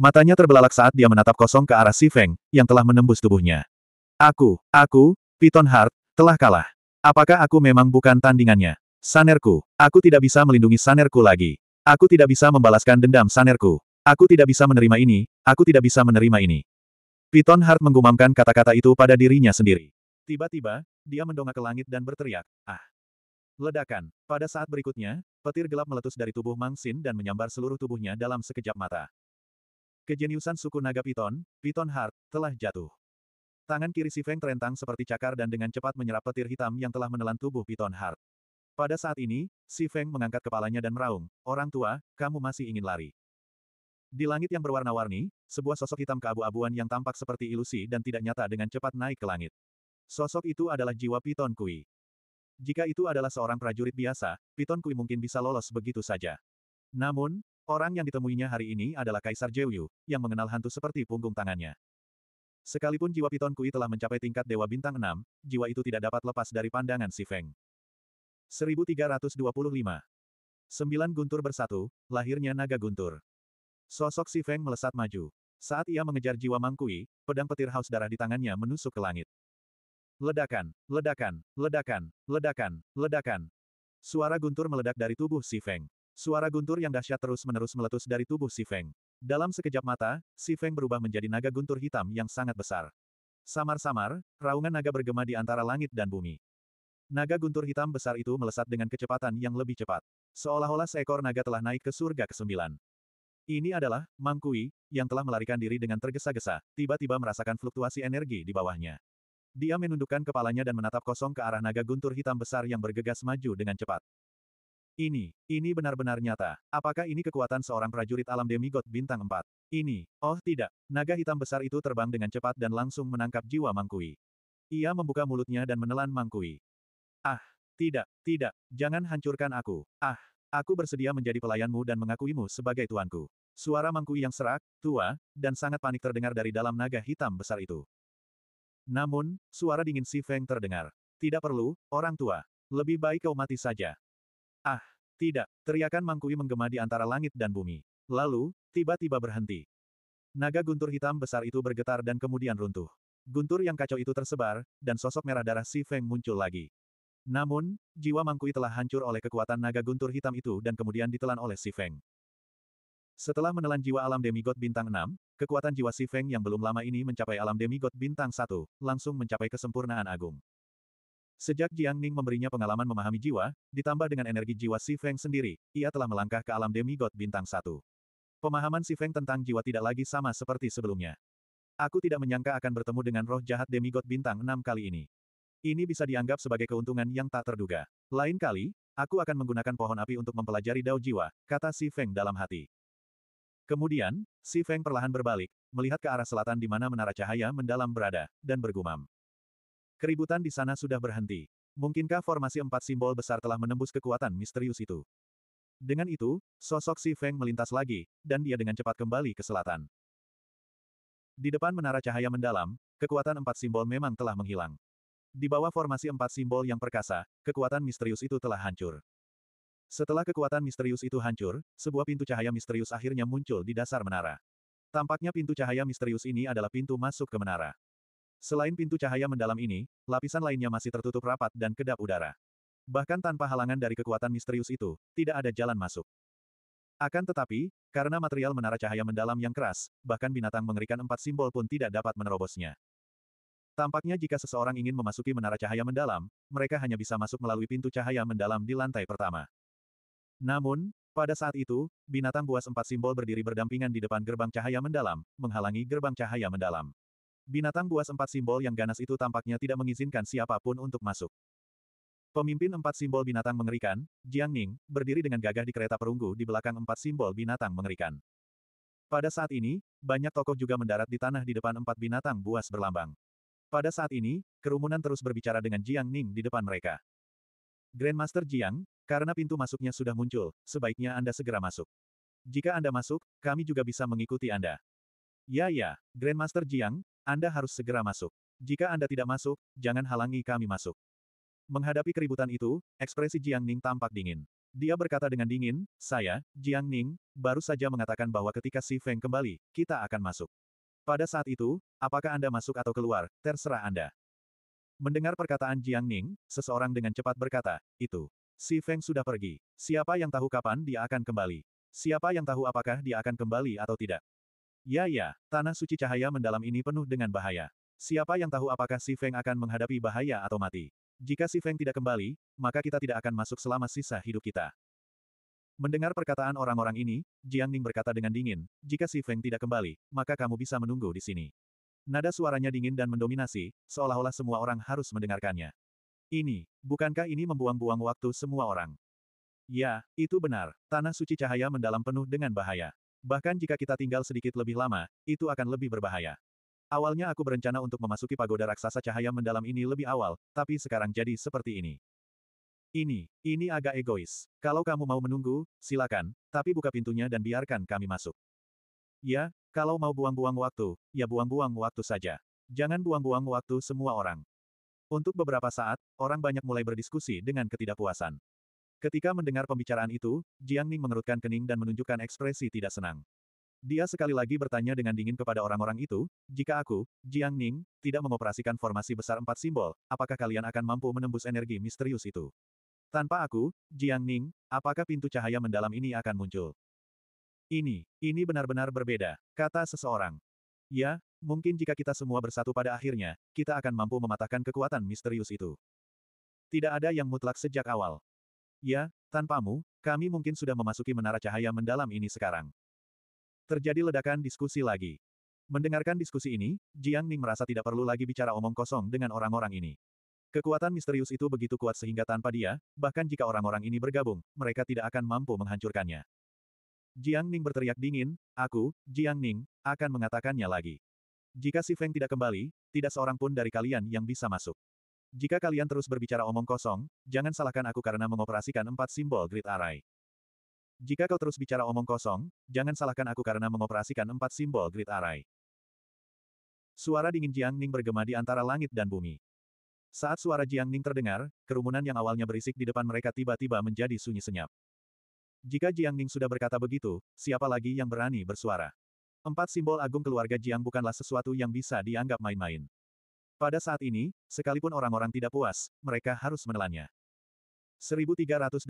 Matanya terbelalak saat dia menatap kosong ke arah Si Feng, yang telah menembus tubuhnya. Aku, aku, Piton Hart, telah kalah. Apakah aku memang bukan tandingannya? Sanerku, aku tidak bisa melindungi Sanerku lagi. Aku tidak bisa membalaskan dendam Sanerku. Aku tidak bisa menerima ini, aku tidak bisa menerima ini. Piton Hart menggumamkan kata-kata itu pada dirinya sendiri. Tiba-tiba, dia mendongak ke langit dan berteriak, ah! Ledakan. Pada saat berikutnya, petir gelap meletus dari tubuh Mang Sin dan menyambar seluruh tubuhnya dalam sekejap mata. Kejeniusan suku naga Piton, Piton Heart, telah jatuh. Tangan kiri si Feng terentang seperti cakar dan dengan cepat menyerap petir hitam yang telah menelan tubuh Piton Heart. Pada saat ini, si Feng mengangkat kepalanya dan meraung, orang tua, kamu masih ingin lari. Di langit yang berwarna-warni, sebuah sosok hitam keabu-abuan yang tampak seperti ilusi dan tidak nyata dengan cepat naik ke langit. Sosok itu adalah jiwa Piton Kui. Jika itu adalah seorang prajurit biasa, Piton Kui mungkin bisa lolos begitu saja. Namun, orang yang ditemuinya hari ini adalah Kaisar Jeoyu, yang mengenal hantu seperti punggung tangannya. Sekalipun jiwa Piton Kui telah mencapai tingkat Dewa Bintang 6, jiwa itu tidak dapat lepas dari pandangan si Feng. 1325. Sembilan guntur bersatu, lahirnya naga guntur. Sosok si Feng melesat maju. Saat ia mengejar jiwa Mangkui, pedang petir haus darah di tangannya menusuk ke langit. Ledakan, ledakan, ledakan, ledakan, ledakan. Suara guntur meledak dari tubuh Si Feng. Suara guntur yang dahsyat terus-menerus meletus dari tubuh Si Feng. Dalam sekejap mata, Si Feng berubah menjadi naga guntur hitam yang sangat besar. Samar-samar, raungan naga bergema di antara langit dan bumi. Naga guntur hitam besar itu melesat dengan kecepatan yang lebih cepat. Seolah-olah seekor naga telah naik ke surga kesembilan. Ini adalah, Mangkui, yang telah melarikan diri dengan tergesa-gesa, tiba-tiba merasakan fluktuasi energi di bawahnya. Dia menundukkan kepalanya dan menatap kosong ke arah naga guntur hitam besar yang bergegas maju dengan cepat. Ini, ini benar-benar nyata. Apakah ini kekuatan seorang prajurit alam demigod bintang 4? Ini, oh tidak, naga hitam besar itu terbang dengan cepat dan langsung menangkap jiwa Mangkui. Ia membuka mulutnya dan menelan Mangkui. Ah, tidak, tidak, jangan hancurkan aku. Ah, aku bersedia menjadi pelayanmu dan mengakuimu sebagai tuanku. Suara Mangkui yang serak, tua, dan sangat panik terdengar dari dalam naga hitam besar itu. Namun, suara dingin si Feng terdengar. Tidak perlu, orang tua. Lebih baik kau mati saja. Ah, tidak, teriakan Mangkui menggema di antara langit dan bumi. Lalu, tiba-tiba berhenti. Naga guntur hitam besar itu bergetar dan kemudian runtuh. Guntur yang kacau itu tersebar, dan sosok merah darah si Feng muncul lagi. Namun, jiwa Mangkui telah hancur oleh kekuatan naga guntur hitam itu dan kemudian ditelan oleh si Feng. Setelah menelan jiwa alam demigod bintang 6, kekuatan jiwa Si Feng yang belum lama ini mencapai alam demigod bintang 1, langsung mencapai kesempurnaan agung. Sejak Jiang Ning memberinya pengalaman memahami jiwa, ditambah dengan energi jiwa Si Feng sendiri, ia telah melangkah ke alam demigod bintang 1. Pemahaman Si Feng tentang jiwa tidak lagi sama seperti sebelumnya. Aku tidak menyangka akan bertemu dengan roh jahat demigod bintang 6 kali ini. Ini bisa dianggap sebagai keuntungan yang tak terduga. Lain kali, aku akan menggunakan pohon api untuk mempelajari dao jiwa, kata Si Feng dalam hati. Kemudian, si Feng perlahan berbalik, melihat ke arah selatan di mana menara cahaya mendalam berada, dan bergumam. Keributan di sana sudah berhenti. Mungkinkah formasi empat simbol besar telah menembus kekuatan misterius itu? Dengan itu, sosok si Feng melintas lagi, dan dia dengan cepat kembali ke selatan. Di depan menara cahaya mendalam, kekuatan empat simbol memang telah menghilang. Di bawah formasi empat simbol yang perkasa, kekuatan misterius itu telah hancur. Setelah kekuatan misterius itu hancur, sebuah pintu cahaya misterius akhirnya muncul di dasar menara. Tampaknya pintu cahaya misterius ini adalah pintu masuk ke menara. Selain pintu cahaya mendalam ini, lapisan lainnya masih tertutup rapat dan kedap udara. Bahkan tanpa halangan dari kekuatan misterius itu, tidak ada jalan masuk. Akan tetapi, karena material menara cahaya mendalam yang keras, bahkan binatang mengerikan empat simbol pun tidak dapat menerobosnya. Tampaknya jika seseorang ingin memasuki menara cahaya mendalam, mereka hanya bisa masuk melalui pintu cahaya mendalam di lantai pertama. Namun, pada saat itu, binatang buas empat simbol berdiri berdampingan di depan gerbang cahaya mendalam, menghalangi gerbang cahaya mendalam. Binatang buas empat simbol yang ganas itu tampaknya tidak mengizinkan siapapun untuk masuk. Pemimpin empat simbol binatang mengerikan, Jiang Ning, berdiri dengan gagah di kereta perunggu di belakang empat simbol binatang mengerikan. Pada saat ini, banyak tokoh juga mendarat di tanah di depan empat binatang buas berlambang. Pada saat ini, kerumunan terus berbicara dengan Jiang Ning di depan mereka. Grandmaster Jiang, karena pintu masuknya sudah muncul, sebaiknya Anda segera masuk. Jika Anda masuk, kami juga bisa mengikuti Anda. Ya ya, Grandmaster Jiang, Anda harus segera masuk. Jika Anda tidak masuk, jangan halangi kami masuk. Menghadapi keributan itu, ekspresi Jiang Ning tampak dingin. Dia berkata dengan dingin, saya, Jiang Ning, baru saja mengatakan bahwa ketika Si Feng kembali, kita akan masuk. Pada saat itu, apakah Anda masuk atau keluar, terserah Anda. Mendengar perkataan Jiang Ning, seseorang dengan cepat berkata, itu. Si Feng sudah pergi. Siapa yang tahu kapan dia akan kembali? Siapa yang tahu apakah dia akan kembali atau tidak? Ya ya, tanah suci cahaya mendalam ini penuh dengan bahaya. Siapa yang tahu apakah si Feng akan menghadapi bahaya atau mati? Jika si Feng tidak kembali, maka kita tidak akan masuk selama sisa hidup kita. Mendengar perkataan orang-orang ini, Jiang Ning berkata dengan dingin, jika si Feng tidak kembali, maka kamu bisa menunggu di sini. Nada suaranya dingin dan mendominasi, seolah-olah semua orang harus mendengarkannya. Ini, bukankah ini membuang-buang waktu semua orang? Ya, itu benar. Tanah suci cahaya mendalam penuh dengan bahaya. Bahkan jika kita tinggal sedikit lebih lama, itu akan lebih berbahaya. Awalnya aku berencana untuk memasuki pagoda raksasa cahaya mendalam ini lebih awal, tapi sekarang jadi seperti ini. Ini, ini agak egois. Kalau kamu mau menunggu, silakan, tapi buka pintunya dan biarkan kami masuk. Ya, kalau mau buang-buang waktu, ya buang-buang waktu saja. Jangan buang-buang waktu semua orang. Untuk beberapa saat, orang banyak mulai berdiskusi dengan ketidakpuasan. Ketika mendengar pembicaraan itu, Jiang Ning mengerutkan kening dan menunjukkan ekspresi tidak senang. Dia sekali lagi bertanya dengan dingin kepada orang-orang itu, jika aku, Jiang Ning, tidak mengoperasikan formasi besar empat simbol, apakah kalian akan mampu menembus energi misterius itu? Tanpa aku, Jiang Ning, apakah pintu cahaya mendalam ini akan muncul? Ini, ini benar-benar berbeda, kata seseorang. Ya, mungkin jika kita semua bersatu pada akhirnya, kita akan mampu mematahkan kekuatan misterius itu. Tidak ada yang mutlak sejak awal. Ya, tanpamu, kami mungkin sudah memasuki menara cahaya mendalam ini sekarang. Terjadi ledakan diskusi lagi. Mendengarkan diskusi ini, Jiang Ning merasa tidak perlu lagi bicara omong kosong dengan orang-orang ini. Kekuatan misterius itu begitu kuat sehingga tanpa dia, bahkan jika orang-orang ini bergabung, mereka tidak akan mampu menghancurkannya. Jiang Ning berteriak dingin, aku, Jiang Ning, akan mengatakannya lagi. Jika si Feng tidak kembali, tidak seorang pun dari kalian yang bisa masuk. Jika kalian terus berbicara omong kosong, jangan salahkan aku karena mengoperasikan empat simbol grid array. Jika kau terus bicara omong kosong, jangan salahkan aku karena mengoperasikan empat simbol grid array. Suara dingin Jiang Ning bergema di antara langit dan bumi. Saat suara Jiang Ning terdengar, kerumunan yang awalnya berisik di depan mereka tiba-tiba menjadi sunyi senyap. Jika Jiang Ning sudah berkata begitu, siapa lagi yang berani bersuara? Empat simbol agung keluarga Jiang bukanlah sesuatu yang bisa dianggap main-main. Pada saat ini, sekalipun orang-orang tidak puas, mereka harus menelannya. 1326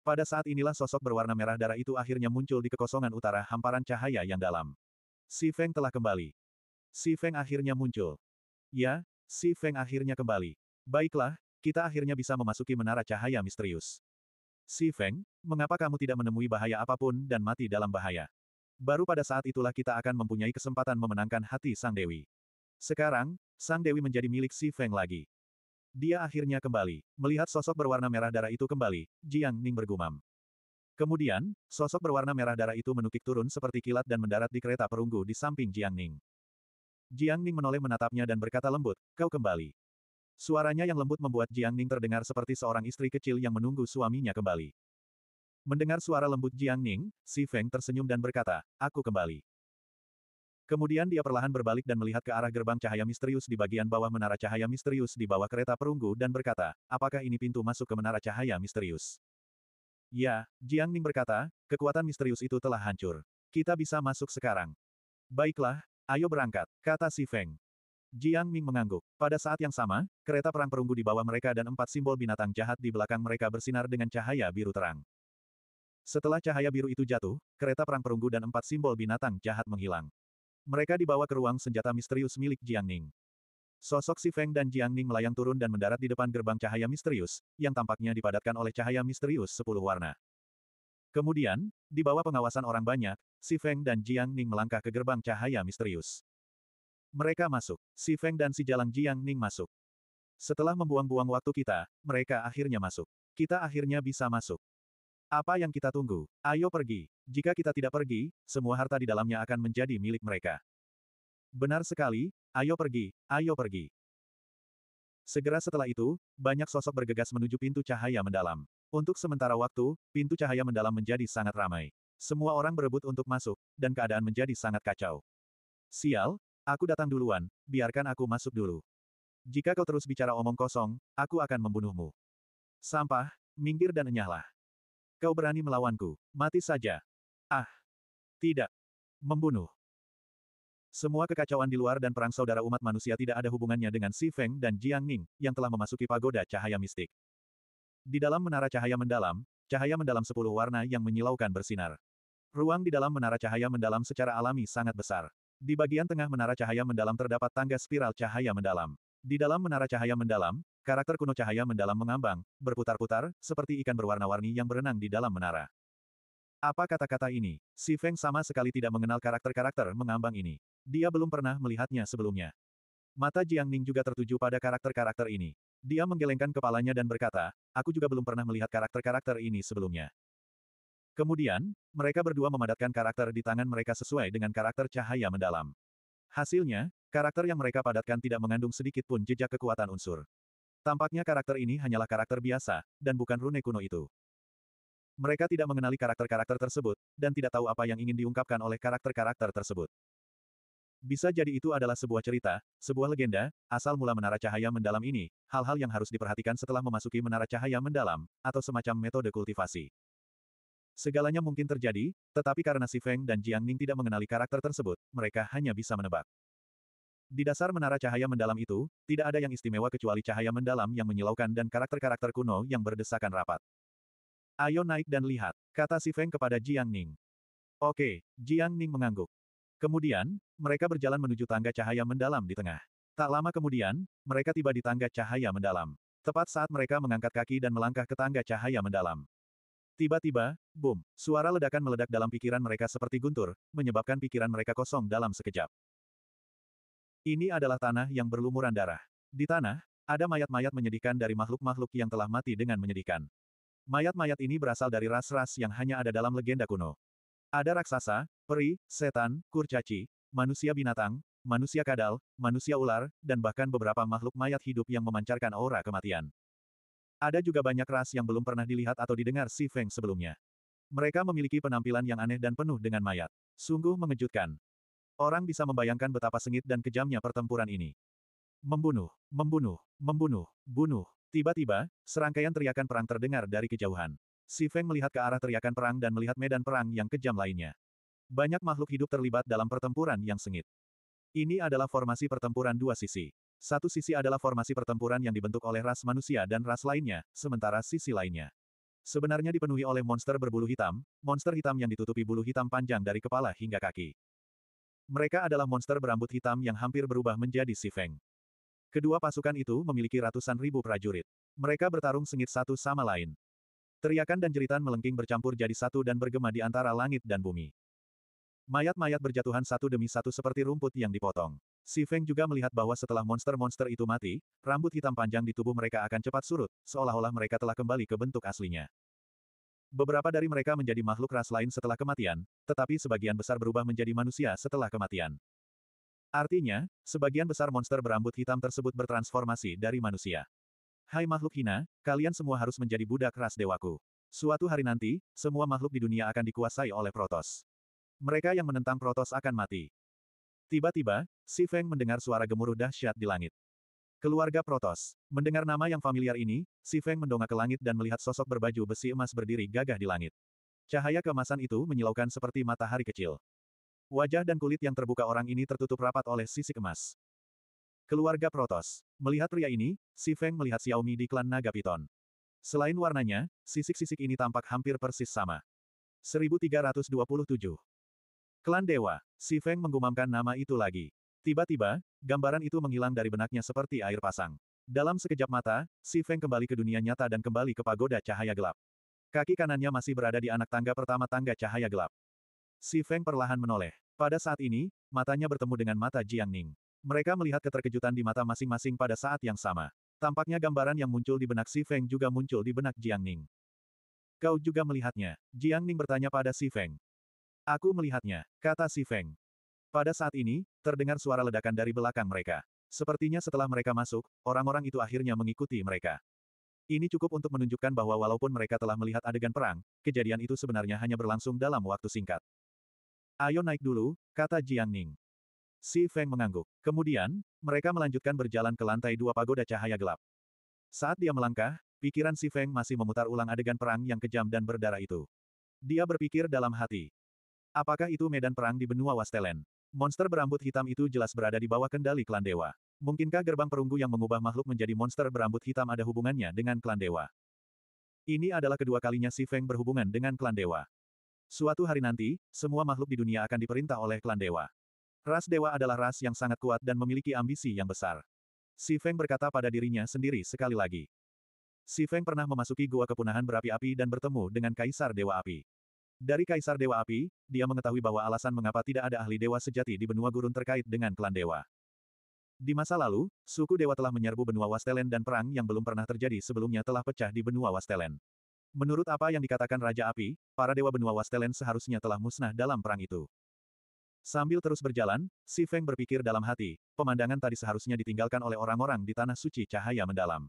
Pada saat inilah sosok berwarna merah darah itu akhirnya muncul di kekosongan utara hamparan cahaya yang dalam. Si Feng telah kembali. Si Feng akhirnya muncul. Ya, Si Feng akhirnya kembali. Baiklah, kita akhirnya bisa memasuki menara cahaya misterius. Si Feng, mengapa kamu tidak menemui bahaya apapun dan mati dalam bahaya? Baru pada saat itulah kita akan mempunyai kesempatan memenangkan hati Sang Dewi. Sekarang, Sang Dewi menjadi milik Si Feng lagi. Dia akhirnya kembali. Melihat sosok berwarna merah darah itu kembali, Jiang Ning bergumam. Kemudian, sosok berwarna merah darah itu menukik turun seperti kilat dan mendarat di kereta perunggu di samping Jiang Ning. Jiang Ning menoleh menatapnya dan berkata lembut, kau kembali. Suaranya yang lembut membuat Jiang Ning terdengar seperti seorang istri kecil yang menunggu suaminya kembali. Mendengar suara lembut Jiang Ning, Si Feng tersenyum dan berkata, aku kembali. Kemudian dia perlahan berbalik dan melihat ke arah gerbang cahaya misterius di bagian bawah menara cahaya misterius di bawah kereta perunggu dan berkata, apakah ini pintu masuk ke menara cahaya misterius? Ya, Jiang Ning berkata, kekuatan misterius itu telah hancur. Kita bisa masuk sekarang. Baiklah, ayo berangkat, kata Si Feng. Jiang Ming mengangguk. Pada saat yang sama, kereta perang perunggu di bawah mereka dan empat simbol binatang jahat di belakang mereka bersinar dengan cahaya biru terang. Setelah cahaya biru itu jatuh, kereta perang perunggu dan empat simbol binatang jahat menghilang. Mereka dibawa ke ruang senjata misterius milik Jiang Ning. Sosok Si Feng dan Jiang Ning melayang turun dan mendarat di depan gerbang cahaya misterius, yang tampaknya dipadatkan oleh cahaya misterius sepuluh warna. Kemudian, di bawah pengawasan orang banyak, Si Feng dan Jiang Ning melangkah ke gerbang cahaya misterius. Mereka masuk. Si Feng dan si Jalang Jiang Ning masuk. Setelah membuang-buang waktu kita, mereka akhirnya masuk. Kita akhirnya bisa masuk. Apa yang kita tunggu? Ayo pergi. Jika kita tidak pergi, semua harta di dalamnya akan menjadi milik mereka. Benar sekali, ayo pergi, ayo pergi. Segera setelah itu, banyak sosok bergegas menuju pintu cahaya mendalam. Untuk sementara waktu, pintu cahaya mendalam menjadi sangat ramai. Semua orang berebut untuk masuk, dan keadaan menjadi sangat kacau. Sial, Aku datang duluan, biarkan aku masuk dulu. Jika kau terus bicara omong kosong, aku akan membunuhmu. Sampah, minggir dan enyahlah. Kau berani melawanku, mati saja. Ah! Tidak! Membunuh! Semua kekacauan di luar dan perang saudara umat manusia tidak ada hubungannya dengan Si Feng dan Jiang Ning, yang telah memasuki pagoda cahaya mistik. Di dalam menara cahaya mendalam, cahaya mendalam sepuluh warna yang menyilaukan bersinar. Ruang di dalam menara cahaya mendalam secara alami sangat besar. Di bagian tengah menara cahaya mendalam terdapat tangga spiral cahaya mendalam. Di dalam menara cahaya mendalam, karakter kuno cahaya mendalam mengambang, berputar-putar, seperti ikan berwarna-warni yang berenang di dalam menara. Apa kata-kata ini? Si Feng sama sekali tidak mengenal karakter-karakter mengambang ini. Dia belum pernah melihatnya sebelumnya. Mata Jiang Ning juga tertuju pada karakter-karakter ini. Dia menggelengkan kepalanya dan berkata, aku juga belum pernah melihat karakter-karakter ini sebelumnya. Kemudian, mereka berdua memadatkan karakter di tangan mereka sesuai dengan karakter cahaya mendalam. Hasilnya, karakter yang mereka padatkan tidak mengandung sedikit pun jejak kekuatan unsur. Tampaknya karakter ini hanyalah karakter biasa, dan bukan rune kuno itu. Mereka tidak mengenali karakter-karakter tersebut, dan tidak tahu apa yang ingin diungkapkan oleh karakter-karakter tersebut. Bisa jadi itu adalah sebuah cerita, sebuah legenda, asal mula menara cahaya mendalam ini, hal-hal yang harus diperhatikan setelah memasuki menara cahaya mendalam, atau semacam metode kultivasi. Segalanya mungkin terjadi, tetapi karena Si Feng dan Jiang Ning tidak mengenali karakter tersebut, mereka hanya bisa menebak. Di dasar menara cahaya mendalam itu, tidak ada yang istimewa kecuali cahaya mendalam yang menyilaukan dan karakter-karakter kuno yang berdesakan rapat. Ayo naik dan lihat, kata Si Feng kepada Jiang Ning. Oke, Jiang Ning mengangguk. Kemudian, mereka berjalan menuju tangga cahaya mendalam di tengah. Tak lama kemudian, mereka tiba di tangga cahaya mendalam. Tepat saat mereka mengangkat kaki dan melangkah ke tangga cahaya mendalam. Tiba-tiba, boom, suara ledakan meledak dalam pikiran mereka seperti guntur, menyebabkan pikiran mereka kosong dalam sekejap. Ini adalah tanah yang berlumuran darah. Di tanah, ada mayat-mayat menyedihkan dari makhluk-makhluk yang telah mati dengan menyedihkan. Mayat-mayat ini berasal dari ras-ras yang hanya ada dalam legenda kuno. Ada raksasa, peri, setan, kurcaci, manusia binatang, manusia kadal, manusia ular, dan bahkan beberapa makhluk mayat hidup yang memancarkan aura kematian. Ada juga banyak ras yang belum pernah dilihat atau didengar Si Feng sebelumnya. Mereka memiliki penampilan yang aneh dan penuh dengan mayat. Sungguh mengejutkan. Orang bisa membayangkan betapa sengit dan kejamnya pertempuran ini. Membunuh, membunuh, membunuh, bunuh. Tiba-tiba, serangkaian teriakan perang terdengar dari kejauhan. Si Feng melihat ke arah teriakan perang dan melihat medan perang yang kejam lainnya. Banyak makhluk hidup terlibat dalam pertempuran yang sengit. Ini adalah formasi pertempuran dua sisi. Satu sisi adalah formasi pertempuran yang dibentuk oleh ras manusia dan ras lainnya, sementara sisi lainnya. Sebenarnya dipenuhi oleh monster berbulu hitam, monster hitam yang ditutupi bulu hitam panjang dari kepala hingga kaki. Mereka adalah monster berambut hitam yang hampir berubah menjadi si Feng. Kedua pasukan itu memiliki ratusan ribu prajurit. Mereka bertarung sengit satu sama lain. Teriakan dan jeritan melengking bercampur jadi satu dan bergema di antara langit dan bumi. Mayat-mayat berjatuhan satu demi satu seperti rumput yang dipotong. Si Feng juga melihat bahwa setelah monster-monster itu mati, rambut hitam panjang di tubuh mereka akan cepat surut, seolah-olah mereka telah kembali ke bentuk aslinya. Beberapa dari mereka menjadi makhluk ras lain setelah kematian, tetapi sebagian besar berubah menjadi manusia setelah kematian. Artinya, sebagian besar monster berambut hitam tersebut bertransformasi dari manusia. Hai makhluk hina, kalian semua harus menjadi budak ras dewaku. Suatu hari nanti, semua makhluk di dunia akan dikuasai oleh Protos. Mereka yang menentang Protos akan mati. Tiba-tiba, Si Feng mendengar suara gemuruh dahsyat di langit. Keluarga Protos. Mendengar nama yang familiar ini, Si Feng mendongak ke langit dan melihat sosok berbaju besi emas berdiri gagah di langit. Cahaya keemasan itu menyilaukan seperti matahari kecil. Wajah dan kulit yang terbuka orang ini tertutup rapat oleh sisi emas. Keluarga Protos. Melihat pria ini, Si Feng melihat Xiaomi di klan Naga Piton. Selain warnanya, sisik-sisik ini tampak hampir persis sama. 1327. Klan Dewa, Si Feng menggumamkan nama itu lagi. Tiba-tiba, gambaran itu menghilang dari benaknya seperti air pasang. Dalam sekejap mata, Si Feng kembali ke dunia nyata dan kembali ke pagoda cahaya gelap. Kaki kanannya masih berada di anak tangga pertama tangga cahaya gelap. Si Feng perlahan menoleh. Pada saat ini, matanya bertemu dengan mata Jiang Ning. Mereka melihat keterkejutan di mata masing-masing pada saat yang sama. Tampaknya gambaran yang muncul di benak Si Feng juga muncul di benak Jiang Ning. Kau juga melihatnya. Jiang Ning bertanya pada Si Feng. Aku melihatnya, kata si Feng. Pada saat ini, terdengar suara ledakan dari belakang mereka. Sepertinya setelah mereka masuk, orang-orang itu akhirnya mengikuti mereka. Ini cukup untuk menunjukkan bahwa walaupun mereka telah melihat adegan perang, kejadian itu sebenarnya hanya berlangsung dalam waktu singkat. Ayo naik dulu, kata Jiang Ning. Si Feng mengangguk. Kemudian, mereka melanjutkan berjalan ke lantai dua pagoda cahaya gelap. Saat dia melangkah, pikiran si Feng masih memutar ulang adegan perang yang kejam dan berdarah itu. Dia berpikir dalam hati, Apakah itu medan perang di benua Wastelen? Monster berambut hitam itu jelas berada di bawah kendali klan dewa. Mungkinkah gerbang perunggu yang mengubah makhluk menjadi monster berambut hitam ada hubungannya dengan klan dewa? Ini adalah kedua kalinya Si Feng berhubungan dengan klan dewa. Suatu hari nanti, semua makhluk di dunia akan diperintah oleh klan dewa. Ras dewa adalah ras yang sangat kuat dan memiliki ambisi yang besar. Si Feng berkata pada dirinya sendiri sekali lagi. Si Feng pernah memasuki gua kepunahan berapi-api dan bertemu dengan Kaisar Dewa Api. Dari Kaisar Dewa Api, dia mengetahui bahwa alasan mengapa tidak ada ahli dewa sejati di benua gurun terkait dengan klan dewa. Di masa lalu, suku dewa telah menyerbu benua Wastelen dan perang yang belum pernah terjadi sebelumnya telah pecah di benua Wastelen. Menurut apa yang dikatakan Raja Api, para dewa benua Wastelen seharusnya telah musnah dalam perang itu. Sambil terus berjalan, Si Feng berpikir dalam hati, pemandangan tadi seharusnya ditinggalkan oleh orang-orang di Tanah Suci Cahaya Mendalam.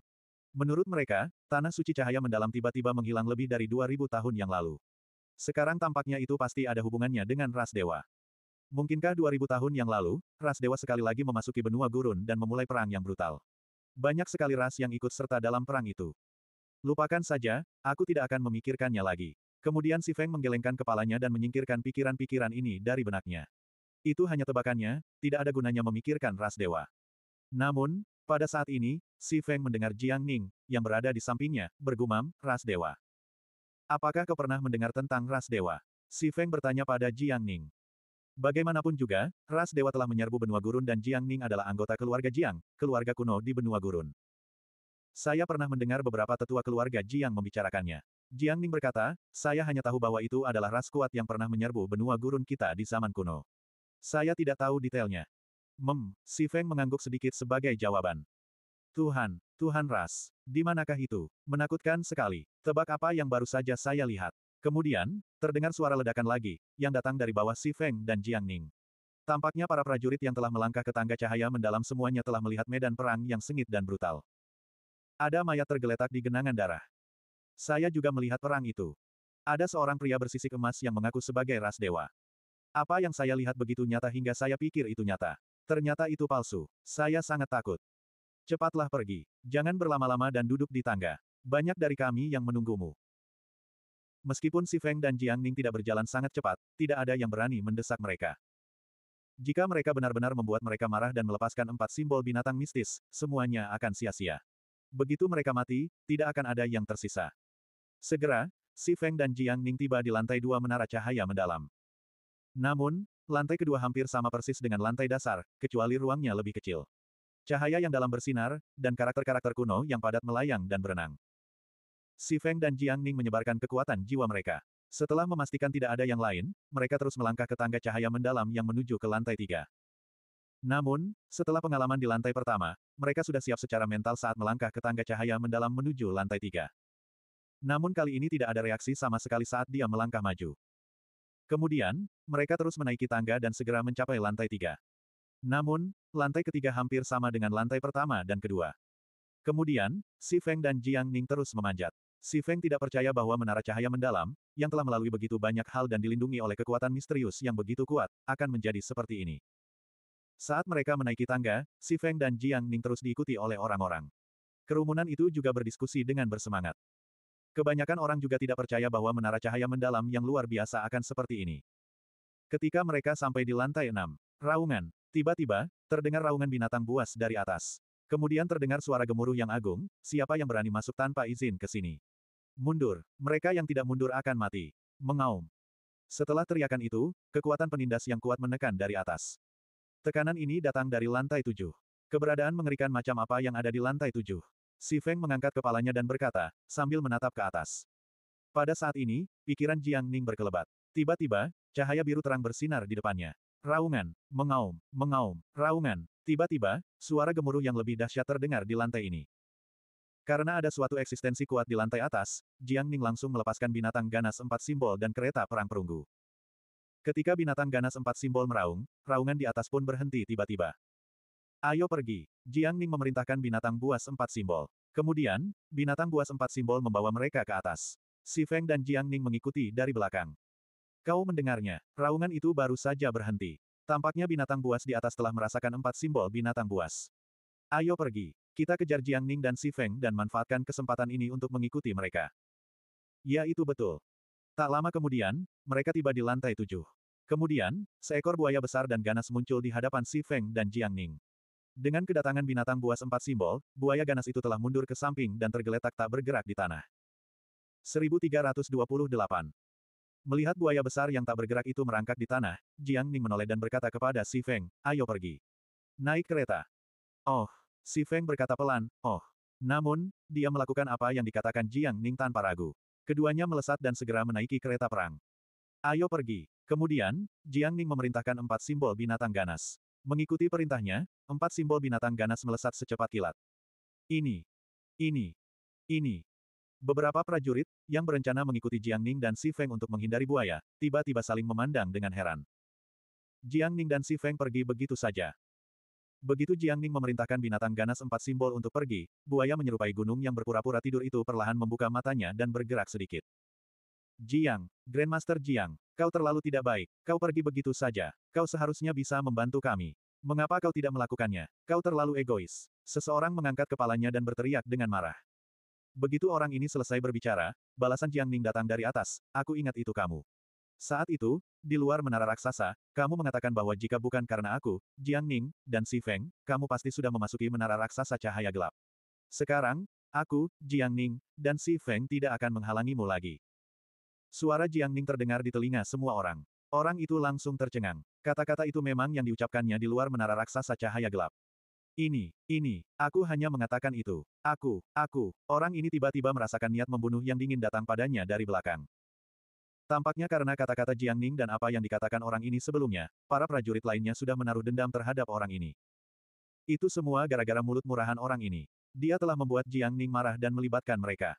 Menurut mereka, Tanah Suci Cahaya Mendalam tiba-tiba menghilang lebih dari 2000 tahun yang lalu. Sekarang tampaknya itu pasti ada hubungannya dengan ras dewa. Mungkinkah 2000 tahun yang lalu, ras dewa sekali lagi memasuki benua gurun dan memulai perang yang brutal. Banyak sekali ras yang ikut serta dalam perang itu. Lupakan saja, aku tidak akan memikirkannya lagi. Kemudian si Feng menggelengkan kepalanya dan menyingkirkan pikiran-pikiran ini dari benaknya. Itu hanya tebakannya, tidak ada gunanya memikirkan ras dewa. Namun, pada saat ini, si Feng mendengar Jiang Ning, yang berada di sampingnya, bergumam, ras dewa. Apakah kau pernah mendengar tentang ras dewa? Si Feng bertanya pada Jiang Ning. Bagaimanapun juga, ras dewa telah menyerbu benua gurun dan Jiang Ning adalah anggota keluarga Jiang, keluarga kuno di benua gurun. Saya pernah mendengar beberapa tetua keluarga Jiang membicarakannya. Jiang Ning berkata, saya hanya tahu bahwa itu adalah ras kuat yang pernah menyerbu benua gurun kita di zaman kuno. Saya tidak tahu detailnya. Mem, si Feng mengangguk sedikit sebagai jawaban. Tuhan, Tuhan Ras, di manakah itu? Menakutkan sekali. Tebak apa yang baru saja saya lihat. Kemudian, terdengar suara ledakan lagi, yang datang dari bawah Si Feng dan Jiang Ning. Tampaknya para prajurit yang telah melangkah ke tangga cahaya mendalam semuanya telah melihat medan perang yang sengit dan brutal. Ada mayat tergeletak di genangan darah. Saya juga melihat perang itu. Ada seorang pria bersisik emas yang mengaku sebagai ras dewa. Apa yang saya lihat begitu nyata hingga saya pikir itu nyata. Ternyata itu palsu. Saya sangat takut. Cepatlah pergi. Jangan berlama-lama dan duduk di tangga. Banyak dari kami yang menunggumu. Meskipun Si Feng dan Jiang Ning tidak berjalan sangat cepat, tidak ada yang berani mendesak mereka. Jika mereka benar-benar membuat mereka marah dan melepaskan empat simbol binatang mistis, semuanya akan sia-sia. Begitu mereka mati, tidak akan ada yang tersisa. Segera, Si Feng dan Jiang Ning tiba di lantai dua menara cahaya mendalam. Namun, lantai kedua hampir sama persis dengan lantai dasar, kecuali ruangnya lebih kecil. Cahaya yang dalam bersinar, dan karakter-karakter kuno yang padat melayang dan berenang. Si Feng dan Jiang Ning menyebarkan kekuatan jiwa mereka. Setelah memastikan tidak ada yang lain, mereka terus melangkah ke tangga cahaya mendalam yang menuju ke lantai tiga. Namun, setelah pengalaman di lantai pertama, mereka sudah siap secara mental saat melangkah ke tangga cahaya mendalam menuju lantai tiga. Namun kali ini tidak ada reaksi sama sekali saat dia melangkah maju. Kemudian, mereka terus menaiki tangga dan segera mencapai lantai tiga. Namun, lantai ketiga hampir sama dengan lantai pertama dan kedua. Kemudian, Si Feng dan Jiang Ning terus memanjat. Si Feng tidak percaya bahwa menara cahaya mendalam, yang telah melalui begitu banyak hal dan dilindungi oleh kekuatan misterius yang begitu kuat, akan menjadi seperti ini. Saat mereka menaiki tangga, Si Feng dan Jiang Ning terus diikuti oleh orang-orang. Kerumunan itu juga berdiskusi dengan bersemangat. Kebanyakan orang juga tidak percaya bahwa menara cahaya mendalam yang luar biasa akan seperti ini. Ketika mereka sampai di lantai enam, raungan, Tiba-tiba, terdengar raungan binatang buas dari atas. Kemudian terdengar suara gemuruh yang agung, siapa yang berani masuk tanpa izin ke sini? Mundur, mereka yang tidak mundur akan mati. Mengaum. Setelah teriakan itu, kekuatan penindas yang kuat menekan dari atas. Tekanan ini datang dari lantai tujuh. Keberadaan mengerikan macam apa yang ada di lantai tujuh. Si Feng mengangkat kepalanya dan berkata, sambil menatap ke atas. Pada saat ini, pikiran Jiang Ning berkelebat. Tiba-tiba, cahaya biru terang bersinar di depannya. Raungan, mengaum, mengaum, raungan. Tiba-tiba, suara gemuruh yang lebih dahsyat terdengar di lantai ini. Karena ada suatu eksistensi kuat di lantai atas, Jiang Ning langsung melepaskan binatang ganas empat simbol dan kereta perang perunggu. Ketika binatang ganas empat simbol meraung, raungan di atas pun berhenti tiba-tiba. Ayo pergi, Jiang Ning memerintahkan binatang buas empat simbol. Kemudian, binatang buas empat simbol membawa mereka ke atas. Si Feng dan Jiang Ning mengikuti dari belakang. Kau mendengarnya, raungan itu baru saja berhenti. Tampaknya binatang buas di atas telah merasakan empat simbol binatang buas. Ayo pergi. Kita kejar Jiang Ning dan Si Feng dan manfaatkan kesempatan ini untuk mengikuti mereka. Ya itu betul. Tak lama kemudian, mereka tiba di lantai tujuh. Kemudian, seekor buaya besar dan ganas muncul di hadapan Si Feng dan Jiang Ning. Dengan kedatangan binatang buas empat simbol, buaya ganas itu telah mundur ke samping dan tergeletak tak bergerak di tanah. 1328. Melihat buaya besar yang tak bergerak itu merangkak di tanah, Jiang Ning menoleh dan berkata kepada Si Feng, ayo pergi. Naik kereta. Oh, Si Feng berkata pelan, oh. Namun, dia melakukan apa yang dikatakan Jiang Ning tanpa ragu. Keduanya melesat dan segera menaiki kereta perang. Ayo pergi. Kemudian, Jiang Ning memerintahkan empat simbol binatang ganas. Mengikuti perintahnya, empat simbol binatang ganas melesat secepat kilat. Ini, ini, ini, Beberapa prajurit, yang berencana mengikuti Jiang Ning dan Si Feng untuk menghindari buaya, tiba-tiba saling memandang dengan heran. Jiang Ning dan Si Feng pergi begitu saja. Begitu Jiang Ning memerintahkan binatang ganas empat simbol untuk pergi, buaya menyerupai gunung yang berpura-pura tidur itu perlahan membuka matanya dan bergerak sedikit. Jiang, Grandmaster Jiang, kau terlalu tidak baik, kau pergi begitu saja, kau seharusnya bisa membantu kami. Mengapa kau tidak melakukannya? Kau terlalu egois. Seseorang mengangkat kepalanya dan berteriak dengan marah. Begitu orang ini selesai berbicara, balasan Jiang Ning datang dari atas, aku ingat itu kamu. Saat itu, di luar menara raksasa, kamu mengatakan bahwa jika bukan karena aku, Jiang Ning, dan Si Feng, kamu pasti sudah memasuki menara raksasa cahaya gelap. Sekarang, aku, Jiang Ning, dan Si Feng tidak akan menghalangimu lagi. Suara Jiang Ning terdengar di telinga semua orang. Orang itu langsung tercengang. Kata-kata itu memang yang diucapkannya di luar menara raksasa cahaya gelap. Ini, ini, aku hanya mengatakan itu. Aku, aku, orang ini tiba-tiba merasakan niat membunuh yang dingin datang padanya dari belakang. Tampaknya karena kata-kata Jiang Ning dan apa yang dikatakan orang ini sebelumnya, para prajurit lainnya sudah menaruh dendam terhadap orang ini. Itu semua gara-gara mulut murahan orang ini. Dia telah membuat Jiang Ning marah dan melibatkan mereka.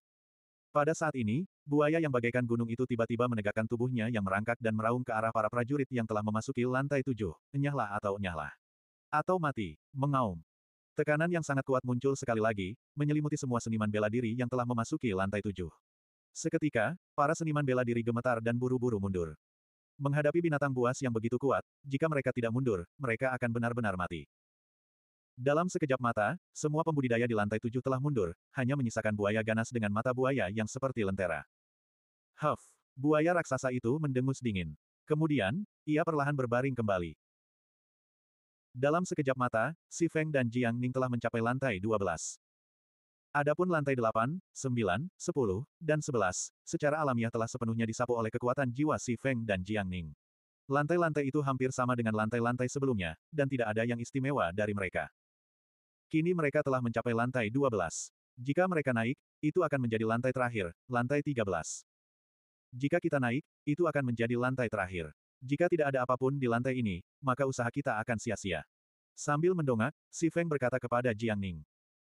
Pada saat ini, buaya yang bagaikan gunung itu tiba-tiba menegakkan tubuhnya yang merangkak dan meraung ke arah para prajurit yang telah memasuki lantai tujuh, enyahlah atau enyahlah. Atau mati, mengaum. Tekanan yang sangat kuat muncul sekali lagi, menyelimuti semua seniman bela diri yang telah memasuki lantai tujuh. Seketika, para seniman bela diri gemetar dan buru-buru mundur. Menghadapi binatang buas yang begitu kuat, jika mereka tidak mundur, mereka akan benar-benar mati. Dalam sekejap mata, semua pembudidaya di lantai tujuh telah mundur, hanya menyisakan buaya ganas dengan mata buaya yang seperti lentera. Huff! Buaya raksasa itu mendengus dingin. Kemudian, ia perlahan berbaring kembali. Dalam sekejap mata, Si Feng dan Jiang Ning telah mencapai lantai 12. Adapun lantai 8, 9, 10, dan 11, secara alamiah telah sepenuhnya disapu oleh kekuatan jiwa Si Feng dan Jiang Ning. Lantai-lantai itu hampir sama dengan lantai-lantai sebelumnya, dan tidak ada yang istimewa dari mereka. Kini mereka telah mencapai lantai 12. Jika mereka naik, itu akan menjadi lantai terakhir, lantai 13. Jika kita naik, itu akan menjadi lantai terakhir. Jika tidak ada apapun di lantai ini, maka usaha kita akan sia-sia. Sambil mendongak, Si Feng berkata kepada Jiang Ning.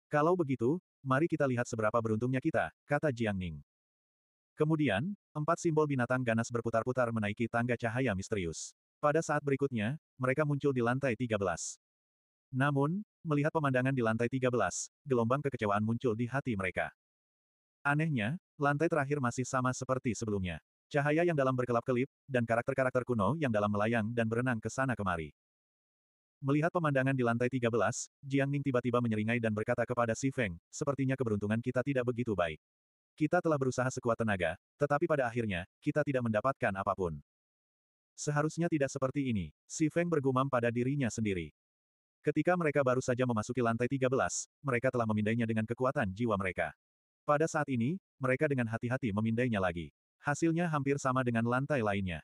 Kalau begitu, mari kita lihat seberapa beruntungnya kita, kata Jiang Ning. Kemudian, empat simbol binatang ganas berputar-putar menaiki tangga cahaya misterius. Pada saat berikutnya, mereka muncul di lantai 13. Namun, melihat pemandangan di lantai 13, gelombang kekecewaan muncul di hati mereka. Anehnya, lantai terakhir masih sama seperti sebelumnya. Cahaya yang dalam berkelap-kelip, dan karakter-karakter kuno yang dalam melayang dan berenang ke sana kemari. Melihat pemandangan di lantai 13, Jiang Ning tiba-tiba menyeringai dan berkata kepada Si Feng, sepertinya keberuntungan kita tidak begitu baik. Kita telah berusaha sekuat tenaga, tetapi pada akhirnya, kita tidak mendapatkan apapun. Seharusnya tidak seperti ini, Si Feng bergumam pada dirinya sendiri. Ketika mereka baru saja memasuki lantai 13, mereka telah memindainya dengan kekuatan jiwa mereka. Pada saat ini, mereka dengan hati-hati memindainya lagi. Hasilnya hampir sama dengan lantai lainnya.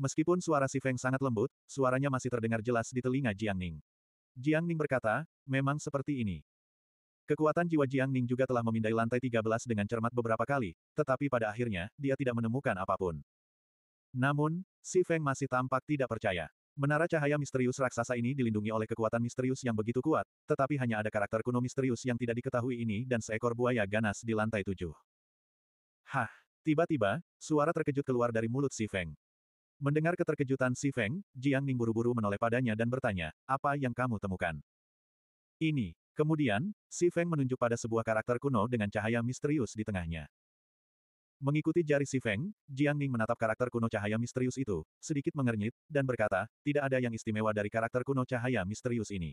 Meskipun suara si Feng sangat lembut, suaranya masih terdengar jelas di telinga Jiang Ning. Jiang Ning berkata, memang seperti ini. Kekuatan jiwa Jiang Ning juga telah memindai lantai 13 dengan cermat beberapa kali, tetapi pada akhirnya, dia tidak menemukan apapun. Namun, si Feng masih tampak tidak percaya. Menara cahaya misterius raksasa ini dilindungi oleh kekuatan misterius yang begitu kuat, tetapi hanya ada karakter kuno misterius yang tidak diketahui ini dan seekor buaya ganas di lantai tujuh. Hah! Tiba-tiba, suara terkejut keluar dari mulut Si Feng. Mendengar keterkejutan Si Feng, Jiang Ning buru-buru menoleh padanya dan bertanya, apa yang kamu temukan? Ini. Kemudian, Si Feng menunjuk pada sebuah karakter kuno dengan cahaya misterius di tengahnya. Mengikuti jari Si Feng, Jiang Ning menatap karakter kuno cahaya misterius itu, sedikit mengernyit, dan berkata, tidak ada yang istimewa dari karakter kuno cahaya misterius ini.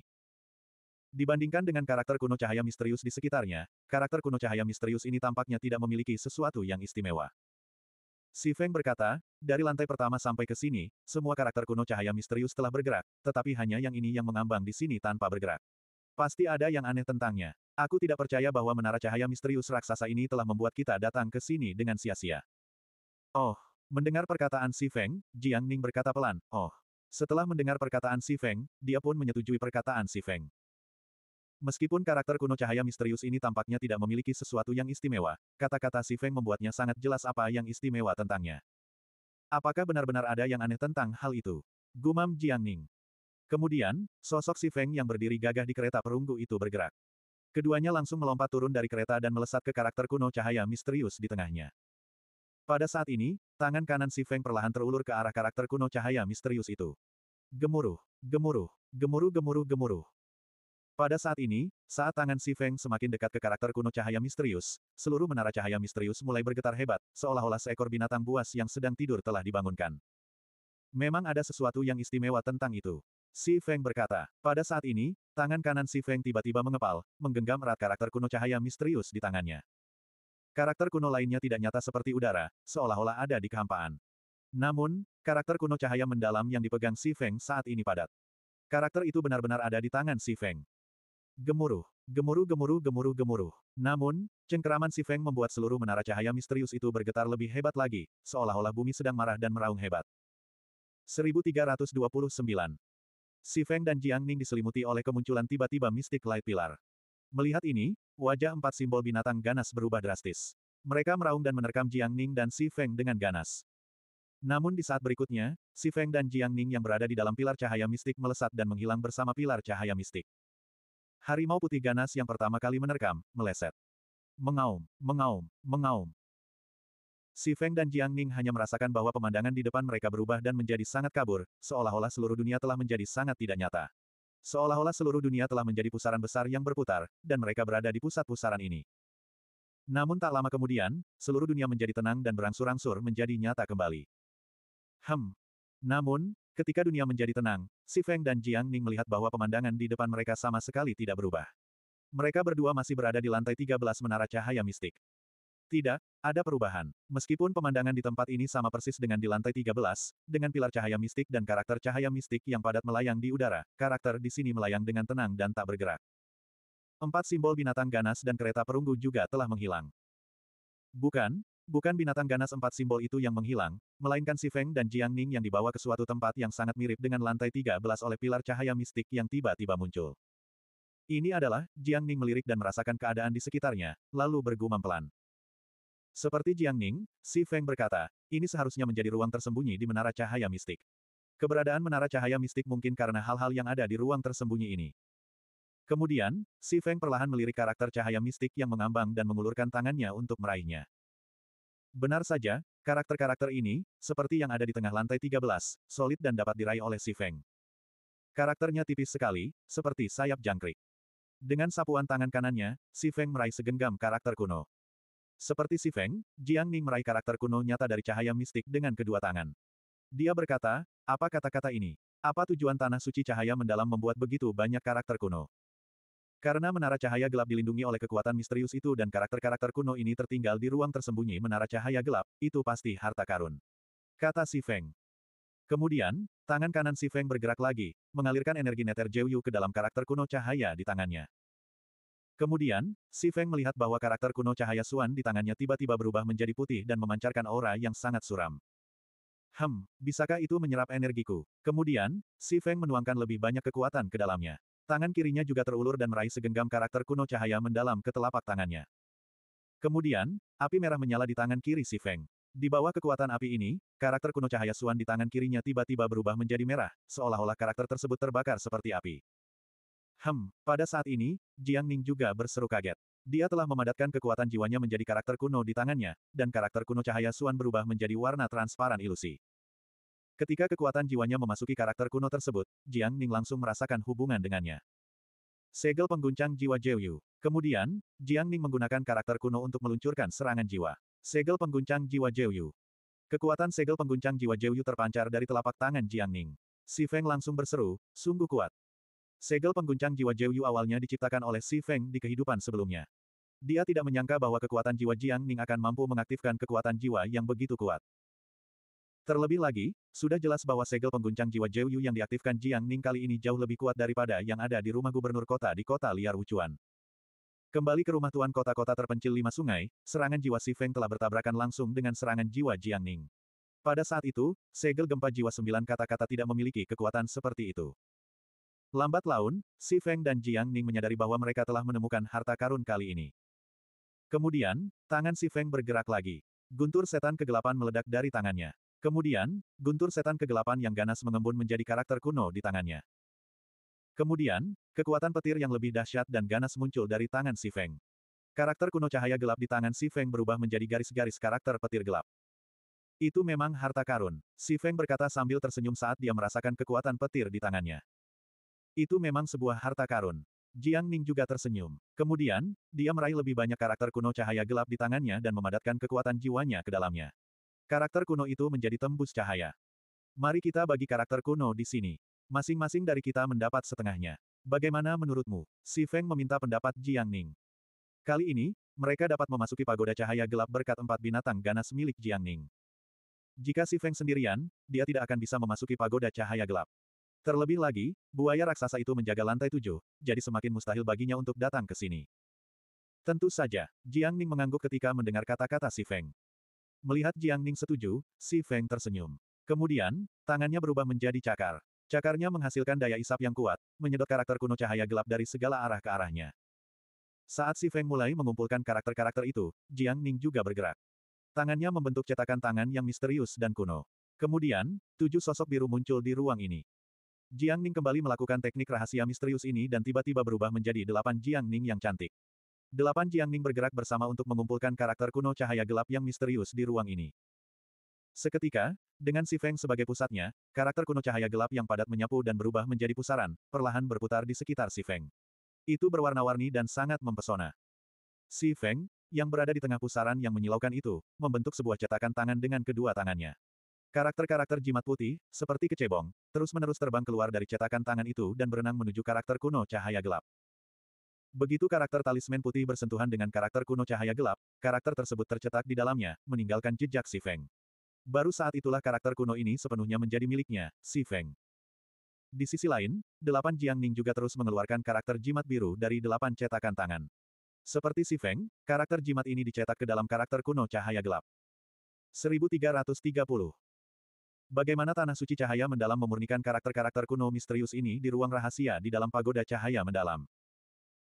Dibandingkan dengan karakter kuno cahaya misterius di sekitarnya, karakter kuno cahaya misterius ini tampaknya tidak memiliki sesuatu yang istimewa. Si Feng berkata, dari lantai pertama sampai ke sini, semua karakter kuno cahaya misterius telah bergerak, tetapi hanya yang ini yang mengambang di sini tanpa bergerak. Pasti ada yang aneh tentangnya. Aku tidak percaya bahwa menara cahaya misterius raksasa ini telah membuat kita datang ke sini dengan sia-sia. Oh, mendengar perkataan Si Feng, Jiang Ning berkata pelan, oh. Setelah mendengar perkataan Si Feng, dia pun menyetujui perkataan Si Feng. Meskipun karakter kuno cahaya misterius ini tampaknya tidak memiliki sesuatu yang istimewa, kata-kata Si Feng membuatnya sangat jelas apa yang istimewa tentangnya. Apakah benar-benar ada yang aneh tentang hal itu? Gumam Jiang Ning. Kemudian, sosok Si Feng yang berdiri gagah di kereta perunggu itu bergerak. Keduanya langsung melompat turun dari kereta dan melesat ke karakter kuno cahaya misterius di tengahnya. Pada saat ini, tangan kanan Si Feng perlahan terulur ke arah karakter kuno cahaya misterius itu. gemuruh, gemuruh, gemuruh, gemuruh, gemuruh. Pada saat ini, saat tangan Si Feng semakin dekat ke karakter kuno cahaya misterius, seluruh menara cahaya misterius mulai bergetar hebat, seolah-olah seekor binatang buas yang sedang tidur telah dibangunkan. Memang ada sesuatu yang istimewa tentang itu. Si Feng berkata, pada saat ini, tangan kanan Si Feng tiba-tiba mengepal, menggenggam erat karakter kuno cahaya misterius di tangannya. Karakter kuno lainnya tidak nyata seperti udara, seolah-olah ada di kehampaan. Namun, karakter kuno cahaya mendalam yang dipegang Si Feng saat ini padat. Karakter itu benar-benar ada di tangan Si Feng. Gemuruh, gemuruh gemuruh gemuruh gemuruh. Namun, cengkeraman si Feng membuat seluruh menara cahaya misterius itu bergetar lebih hebat lagi, seolah-olah bumi sedang marah dan meraung hebat. 1329. Si Feng dan Jiang Ning diselimuti oleh kemunculan tiba-tiba mistik Light Pilar. Melihat ini, wajah empat simbol binatang ganas berubah drastis. Mereka meraung dan menerkam Jiang Ning dan Si Feng dengan ganas. Namun di saat berikutnya, Si Feng dan Jiang Ning yang berada di dalam pilar cahaya mistik melesat dan menghilang bersama pilar cahaya mistik. Harimau putih ganas yang pertama kali menerkam, meleset. Mengaum, mengaum, mengaum. Si Feng dan Jiang Ning hanya merasakan bahwa pemandangan di depan mereka berubah dan menjadi sangat kabur, seolah-olah seluruh dunia telah menjadi sangat tidak nyata. Seolah-olah seluruh dunia telah menjadi pusaran besar yang berputar, dan mereka berada di pusat pusaran ini. Namun tak lama kemudian, seluruh dunia menjadi tenang dan berangsur-angsur menjadi nyata kembali. Hem. Namun, Ketika dunia menjadi tenang, Si Feng dan Jiang Ning melihat bahwa pemandangan di depan mereka sama sekali tidak berubah. Mereka berdua masih berada di lantai 13 menara cahaya mistik. Tidak, ada perubahan. Meskipun pemandangan di tempat ini sama persis dengan di lantai 13, dengan pilar cahaya mistik dan karakter cahaya mistik yang padat melayang di udara, karakter di sini melayang dengan tenang dan tak bergerak. Empat simbol binatang ganas dan kereta perunggu juga telah menghilang. Bukan, Bukan binatang ganas empat simbol itu yang menghilang, melainkan si Feng dan Jiang Ning yang dibawa ke suatu tempat yang sangat mirip dengan lantai 13 oleh pilar cahaya mistik yang tiba-tiba muncul. Ini adalah, Jiang Ning melirik dan merasakan keadaan di sekitarnya, lalu bergumam pelan. Seperti Jiang Ning, si Feng berkata, ini seharusnya menjadi ruang tersembunyi di menara cahaya mistik. Keberadaan menara cahaya mistik mungkin karena hal-hal yang ada di ruang tersembunyi ini. Kemudian, si Feng perlahan melirik karakter cahaya mistik yang mengambang dan mengulurkan tangannya untuk meraihnya. Benar saja, karakter-karakter ini, seperti yang ada di tengah lantai 13, solid dan dapat diraih oleh si Feng. Karakternya tipis sekali, seperti sayap jangkrik. Dengan sapuan tangan kanannya, si Feng meraih segenggam karakter kuno. Seperti si Feng, Jiang Ning meraih karakter kuno nyata dari cahaya mistik dengan kedua tangan. Dia berkata, apa kata-kata ini? Apa tujuan tanah suci cahaya mendalam membuat begitu banyak karakter kuno? Karena menara cahaya gelap dilindungi oleh kekuatan misterius itu dan karakter-karakter kuno ini tertinggal di ruang tersembunyi menara cahaya gelap, itu pasti harta karun. Kata Si Feng. Kemudian, tangan kanan Si Feng bergerak lagi, mengalirkan energi neter Jeyu ke dalam karakter kuno cahaya di tangannya. Kemudian, Si Feng melihat bahwa karakter kuno cahaya Suan di tangannya tiba-tiba berubah menjadi putih dan memancarkan aura yang sangat suram. Hem, bisakah itu menyerap energiku? Kemudian, Si Feng menuangkan lebih banyak kekuatan ke dalamnya. Tangan kirinya juga terulur dan meraih segenggam karakter kuno cahaya mendalam ke telapak tangannya. Kemudian, api merah menyala di tangan kiri si Feng. Di bawah kekuatan api ini, karakter kuno cahaya Suan di tangan kirinya tiba-tiba berubah menjadi merah, seolah-olah karakter tersebut terbakar seperti api. Hmm. pada saat ini, Jiang Ning juga berseru kaget. Dia telah memadatkan kekuatan jiwanya menjadi karakter kuno di tangannya, dan karakter kuno cahaya Suan berubah menjadi warna transparan ilusi. Ketika kekuatan jiwanya memasuki karakter kuno tersebut, Jiang Ning langsung merasakan hubungan dengannya. Segel pengguncang jiwa Jiu Kemudian, Jiang Ning menggunakan karakter kuno untuk meluncurkan serangan jiwa. Segel pengguncang jiwa Jiu Kekuatan segel pengguncang jiwa Jiu terpancar dari telapak tangan Jiang Ning. Si Feng langsung berseru, sungguh kuat. Segel pengguncang jiwa Jiu awalnya diciptakan oleh Si Feng di kehidupan sebelumnya. Dia tidak menyangka bahwa kekuatan jiwa Jiang Ning akan mampu mengaktifkan kekuatan jiwa yang begitu kuat. Terlebih lagi, sudah jelas bahwa segel pengguncang jiwa Jiu Yu yang diaktifkan Jiang Ning kali ini jauh lebih kuat daripada yang ada di rumah gubernur kota di kota liar Wuchuan. Kembali ke rumah tuan kota-kota terpencil lima sungai, serangan jiwa Si Feng telah bertabrakan langsung dengan serangan jiwa Jiang Ning. Pada saat itu, segel gempa jiwa sembilan kata-kata tidak memiliki kekuatan seperti itu. Lambat laun, Si Feng dan Jiang Ning menyadari bahwa mereka telah menemukan harta karun kali ini. Kemudian, tangan Si Feng bergerak lagi. Guntur setan kegelapan meledak dari tangannya. Kemudian, guntur setan kegelapan yang ganas mengembun menjadi karakter kuno di tangannya. Kemudian, kekuatan petir yang lebih dahsyat dan ganas muncul dari tangan Si Feng. Karakter kuno cahaya gelap di tangan Si Feng berubah menjadi garis-garis karakter petir gelap. Itu memang harta karun, Si Feng berkata sambil tersenyum saat dia merasakan kekuatan petir di tangannya. Itu memang sebuah harta karun. Jiang Ning juga tersenyum. Kemudian, dia meraih lebih banyak karakter kuno cahaya gelap di tangannya dan memadatkan kekuatan jiwanya ke dalamnya. Karakter kuno itu menjadi tembus cahaya. Mari kita bagi karakter kuno di sini. Masing-masing dari kita mendapat setengahnya. Bagaimana menurutmu? Si Feng meminta pendapat Jiang Ning. Kali ini, mereka dapat memasuki pagoda cahaya gelap berkat empat binatang ganas milik Jiang Ning. Jika si Feng sendirian, dia tidak akan bisa memasuki pagoda cahaya gelap. Terlebih lagi, buaya raksasa itu menjaga lantai tujuh, jadi semakin mustahil baginya untuk datang ke sini. Tentu saja, Jiang Ning mengangguk ketika mendengar kata-kata si Feng. Melihat Jiang Ning setuju, Si Feng tersenyum. Kemudian, tangannya berubah menjadi cakar. Cakarnya menghasilkan daya isap yang kuat, menyedot karakter kuno cahaya gelap dari segala arah ke arahnya. Saat Si Feng mulai mengumpulkan karakter-karakter itu, Jiang Ning juga bergerak. Tangannya membentuk cetakan tangan yang misterius dan kuno. Kemudian, tujuh sosok biru muncul di ruang ini. Jiang Ning kembali melakukan teknik rahasia misterius ini dan tiba-tiba berubah menjadi delapan Jiang Ning yang cantik. Delapan Jiangning bergerak bersama untuk mengumpulkan karakter kuno cahaya gelap yang misterius di ruang ini. Seketika, dengan Si Feng sebagai pusatnya, karakter kuno cahaya gelap yang padat menyapu dan berubah menjadi pusaran, perlahan berputar di sekitar Si Feng. Itu berwarna-warni dan sangat mempesona. Si Feng, yang berada di tengah pusaran yang menyilaukan itu, membentuk sebuah cetakan tangan dengan kedua tangannya. Karakter-karakter jimat putih, seperti kecebong, terus-menerus terbang keluar dari cetakan tangan itu dan berenang menuju karakter kuno cahaya gelap. Begitu karakter talisman putih bersentuhan dengan karakter kuno cahaya gelap, karakter tersebut tercetak di dalamnya, meninggalkan jejak Si Feng. Baru saat itulah karakter kuno ini sepenuhnya menjadi miliknya, Si Feng. Di sisi lain, delapan Jiang Ning juga terus mengeluarkan karakter jimat biru dari delapan cetakan tangan. Seperti Si Feng, karakter jimat ini dicetak ke dalam karakter kuno cahaya gelap. 1330 Bagaimana Tanah Suci Cahaya Mendalam memurnikan karakter-karakter kuno misterius ini di ruang rahasia di dalam pagoda cahaya mendalam?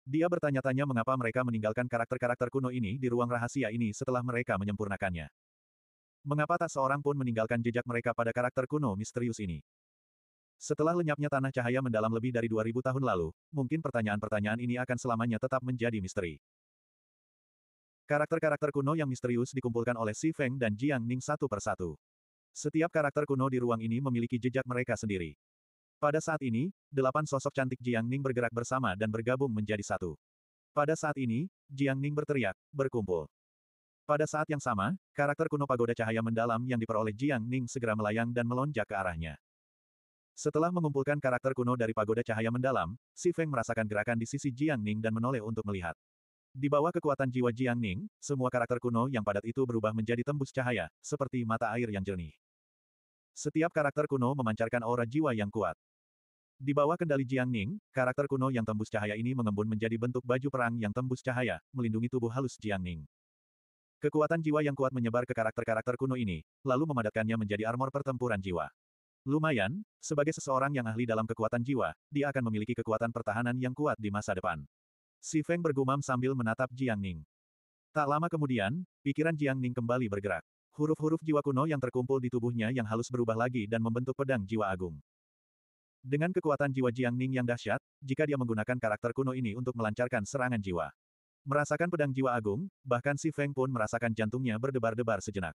Dia bertanya-tanya mengapa mereka meninggalkan karakter-karakter kuno ini di ruang rahasia ini setelah mereka menyempurnakannya. Mengapa tak seorang pun meninggalkan jejak mereka pada karakter kuno misterius ini? Setelah lenyapnya tanah cahaya mendalam lebih dari 2000 tahun lalu, mungkin pertanyaan-pertanyaan ini akan selamanya tetap menjadi misteri. Karakter-karakter kuno yang misterius dikumpulkan oleh Si Feng dan Jiang Ning satu persatu. Setiap karakter kuno di ruang ini memiliki jejak mereka sendiri. Pada saat ini, delapan sosok cantik Jiang Ning bergerak bersama dan bergabung menjadi satu. Pada saat ini, Jiang Ning berteriak, berkumpul. Pada saat yang sama, karakter kuno pagoda cahaya mendalam yang diperoleh Jiang Ning segera melayang dan melonjak ke arahnya. Setelah mengumpulkan karakter kuno dari pagoda cahaya mendalam, Si Feng merasakan gerakan di sisi Jiang Ning dan menoleh untuk melihat. Di bawah kekuatan jiwa Jiang Ning, semua karakter kuno yang padat itu berubah menjadi tembus cahaya, seperti mata air yang jernih. Setiap karakter kuno memancarkan aura jiwa yang kuat. Di bawah kendali Jiang Ning, karakter kuno yang tembus cahaya ini mengembun menjadi bentuk baju perang yang tembus cahaya, melindungi tubuh halus Jiang Ning. Kekuatan jiwa yang kuat menyebar ke karakter-karakter kuno ini, lalu memadatkannya menjadi armor pertempuran jiwa. Lumayan, sebagai seseorang yang ahli dalam kekuatan jiwa, dia akan memiliki kekuatan pertahanan yang kuat di masa depan. Si Feng bergumam sambil menatap Jiang Ning. Tak lama kemudian, pikiran Jiang Ning kembali bergerak. Huruf-huruf jiwa kuno yang terkumpul di tubuhnya yang halus berubah lagi dan membentuk pedang jiwa agung. Dengan kekuatan jiwa Jiang Ning yang dahsyat, jika dia menggunakan karakter kuno ini untuk melancarkan serangan jiwa. Merasakan pedang jiwa agung, bahkan si Feng pun merasakan jantungnya berdebar-debar sejenak.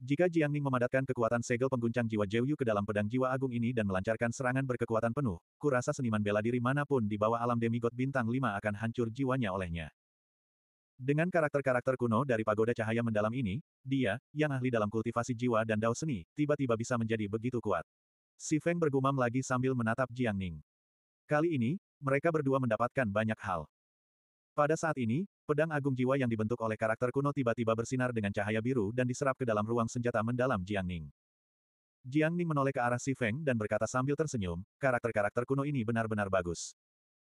Jika Jiang Ning memadatkan kekuatan segel pengguncang jiwa Zhou Yu ke dalam pedang jiwa agung ini dan melancarkan serangan berkekuatan penuh, kurasa seniman bela diri manapun di bawah alam demigod bintang 5 akan hancur jiwanya olehnya. Dengan karakter-karakter kuno dari pagoda cahaya mendalam ini, dia, yang ahli dalam kultivasi jiwa dan dao seni, tiba-tiba bisa menjadi begitu kuat. Si Feng bergumam lagi sambil menatap Jiang Ning. Kali ini, mereka berdua mendapatkan banyak hal. Pada saat ini, pedang agung jiwa yang dibentuk oleh karakter kuno tiba-tiba bersinar dengan cahaya biru dan diserap ke dalam ruang senjata mendalam Jiang Ning. Jiang Ning menoleh ke arah Si Feng dan berkata sambil tersenyum, karakter-karakter kuno ini benar-benar bagus.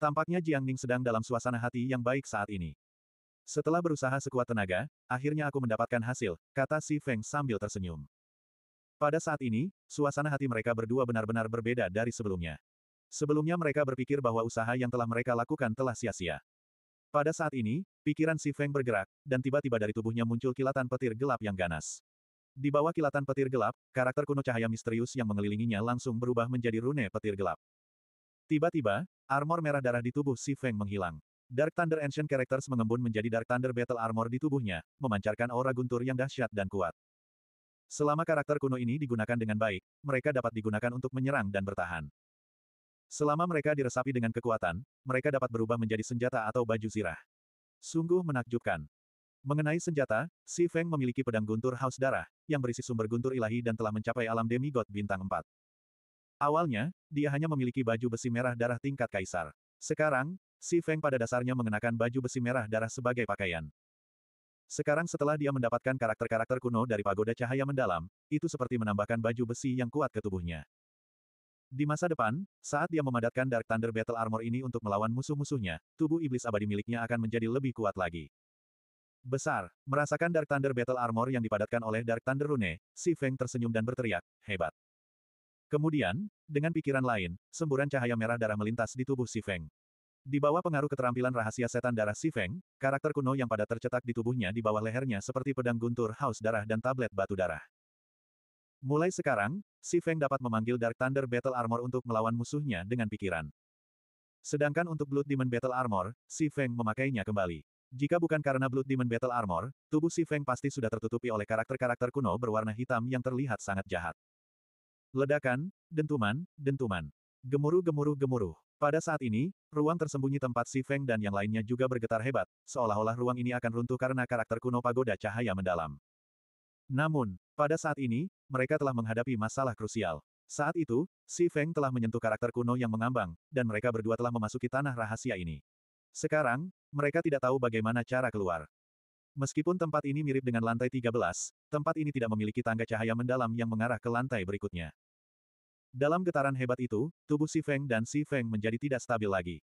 Tampaknya Jiang Ning sedang dalam suasana hati yang baik saat ini. Setelah berusaha sekuat tenaga, akhirnya aku mendapatkan hasil, kata Si Feng sambil tersenyum. Pada saat ini, suasana hati mereka berdua benar-benar berbeda dari sebelumnya. Sebelumnya mereka berpikir bahwa usaha yang telah mereka lakukan telah sia-sia. Pada saat ini, pikiran si Feng bergerak, dan tiba-tiba dari tubuhnya muncul kilatan petir gelap yang ganas. Di bawah kilatan petir gelap, karakter kuno cahaya misterius yang mengelilinginya langsung berubah menjadi rune petir gelap. Tiba-tiba, armor merah darah di tubuh si Feng menghilang. Dark Thunder Ancient Characters mengembun menjadi Dark Thunder Battle Armor di tubuhnya, memancarkan aura guntur yang dahsyat dan kuat. Selama karakter kuno ini digunakan dengan baik, mereka dapat digunakan untuk menyerang dan bertahan. Selama mereka diresapi dengan kekuatan, mereka dapat berubah menjadi senjata atau baju zirah. Sungguh menakjubkan. Mengenai senjata, Si Feng memiliki pedang guntur haus darah, yang berisi sumber guntur ilahi dan telah mencapai alam demigod bintang 4. Awalnya, dia hanya memiliki baju besi merah darah tingkat kaisar. Sekarang, Si Feng pada dasarnya mengenakan baju besi merah darah sebagai pakaian. Sekarang setelah dia mendapatkan karakter-karakter kuno dari pagoda cahaya mendalam, itu seperti menambahkan baju besi yang kuat ke tubuhnya. Di masa depan, saat dia memadatkan Dark Thunder Battle Armor ini untuk melawan musuh-musuhnya, tubuh iblis abadi miliknya akan menjadi lebih kuat lagi. Besar, merasakan Dark Thunder Battle Armor yang dipadatkan oleh Dark Thunder Rune, Si Feng tersenyum dan berteriak, hebat. Kemudian, dengan pikiran lain, semburan cahaya merah darah melintas di tubuh Si Feng. Di bawah pengaruh keterampilan rahasia setan darah Si Feng, karakter kuno yang pada tercetak di tubuhnya di bawah lehernya seperti pedang guntur haus darah dan tablet batu darah. Mulai sekarang, Si Feng dapat memanggil Dark Thunder Battle Armor untuk melawan musuhnya dengan pikiran. Sedangkan untuk Blood Demon Battle Armor, Si Feng memakainya kembali. Jika bukan karena Blood Demon Battle Armor, tubuh Si Feng pasti sudah tertutupi oleh karakter-karakter kuno berwarna hitam yang terlihat sangat jahat. Ledakan, dentuman, dentuman. Gemuruh gemuruh gemuruh. Pada saat ini, ruang tersembunyi tempat Si Feng dan yang lainnya juga bergetar hebat, seolah-olah ruang ini akan runtuh karena karakter kuno pagoda cahaya mendalam. Namun, pada saat ini, mereka telah menghadapi masalah krusial. Saat itu, Si Feng telah menyentuh karakter kuno yang mengambang, dan mereka berdua telah memasuki tanah rahasia ini. Sekarang, mereka tidak tahu bagaimana cara keluar. Meskipun tempat ini mirip dengan lantai 13, tempat ini tidak memiliki tangga cahaya mendalam yang mengarah ke lantai berikutnya. Dalam getaran hebat itu, tubuh Si Feng dan Si Feng menjadi tidak stabil lagi.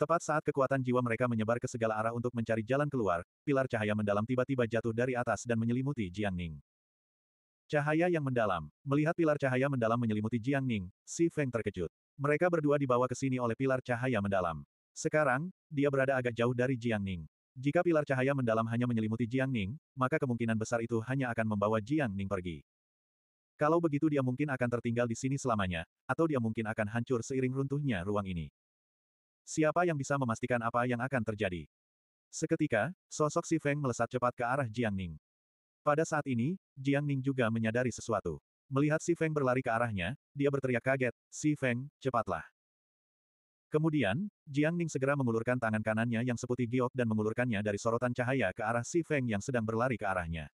Tepat saat kekuatan jiwa mereka menyebar ke segala arah untuk mencari jalan keluar, pilar cahaya mendalam tiba-tiba jatuh dari atas dan menyelimuti Jiang Ning. Cahaya yang mendalam. Melihat pilar cahaya mendalam menyelimuti Jiang Ning, Si Feng terkejut. Mereka berdua dibawa ke sini oleh pilar cahaya mendalam. Sekarang, dia berada agak jauh dari Jiang Ning. Jika pilar cahaya mendalam hanya menyelimuti Jiang Ning, maka kemungkinan besar itu hanya akan membawa Jiang Ning pergi. Kalau begitu dia mungkin akan tertinggal di sini selamanya, atau dia mungkin akan hancur seiring runtuhnya ruang ini. Siapa yang bisa memastikan apa yang akan terjadi? Seketika, sosok si Feng melesat cepat ke arah Jiang Ning. Pada saat ini, Jiang Ning juga menyadari sesuatu. Melihat si Feng berlari ke arahnya, dia berteriak kaget, si Feng, cepatlah. Kemudian, Jiang Ning segera mengulurkan tangan kanannya yang seputih giok dan mengulurkannya dari sorotan cahaya ke arah si Feng yang sedang berlari ke arahnya.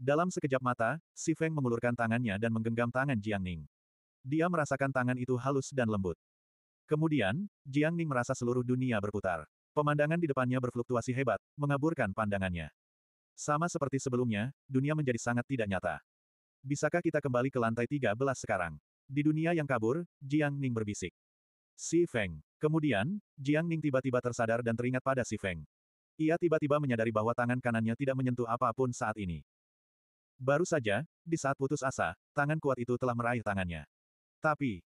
Dalam sekejap mata, Si Feng mengulurkan tangannya dan menggenggam tangan Jiang Ning. Dia merasakan tangan itu halus dan lembut. Kemudian, Jiang Ning merasa seluruh dunia berputar. Pemandangan di depannya berfluktuasi hebat, mengaburkan pandangannya. Sama seperti sebelumnya, dunia menjadi sangat tidak nyata. Bisakah kita kembali ke lantai 13 sekarang? Di dunia yang kabur, Jiang Ning berbisik. Si Feng. Kemudian, Jiang Ning tiba-tiba tersadar dan teringat pada Si Feng. Ia tiba-tiba menyadari bahwa tangan kanannya tidak menyentuh apapun saat ini. Baru saja, di saat putus asa, tangan kuat itu telah meraih tangannya. Tapi,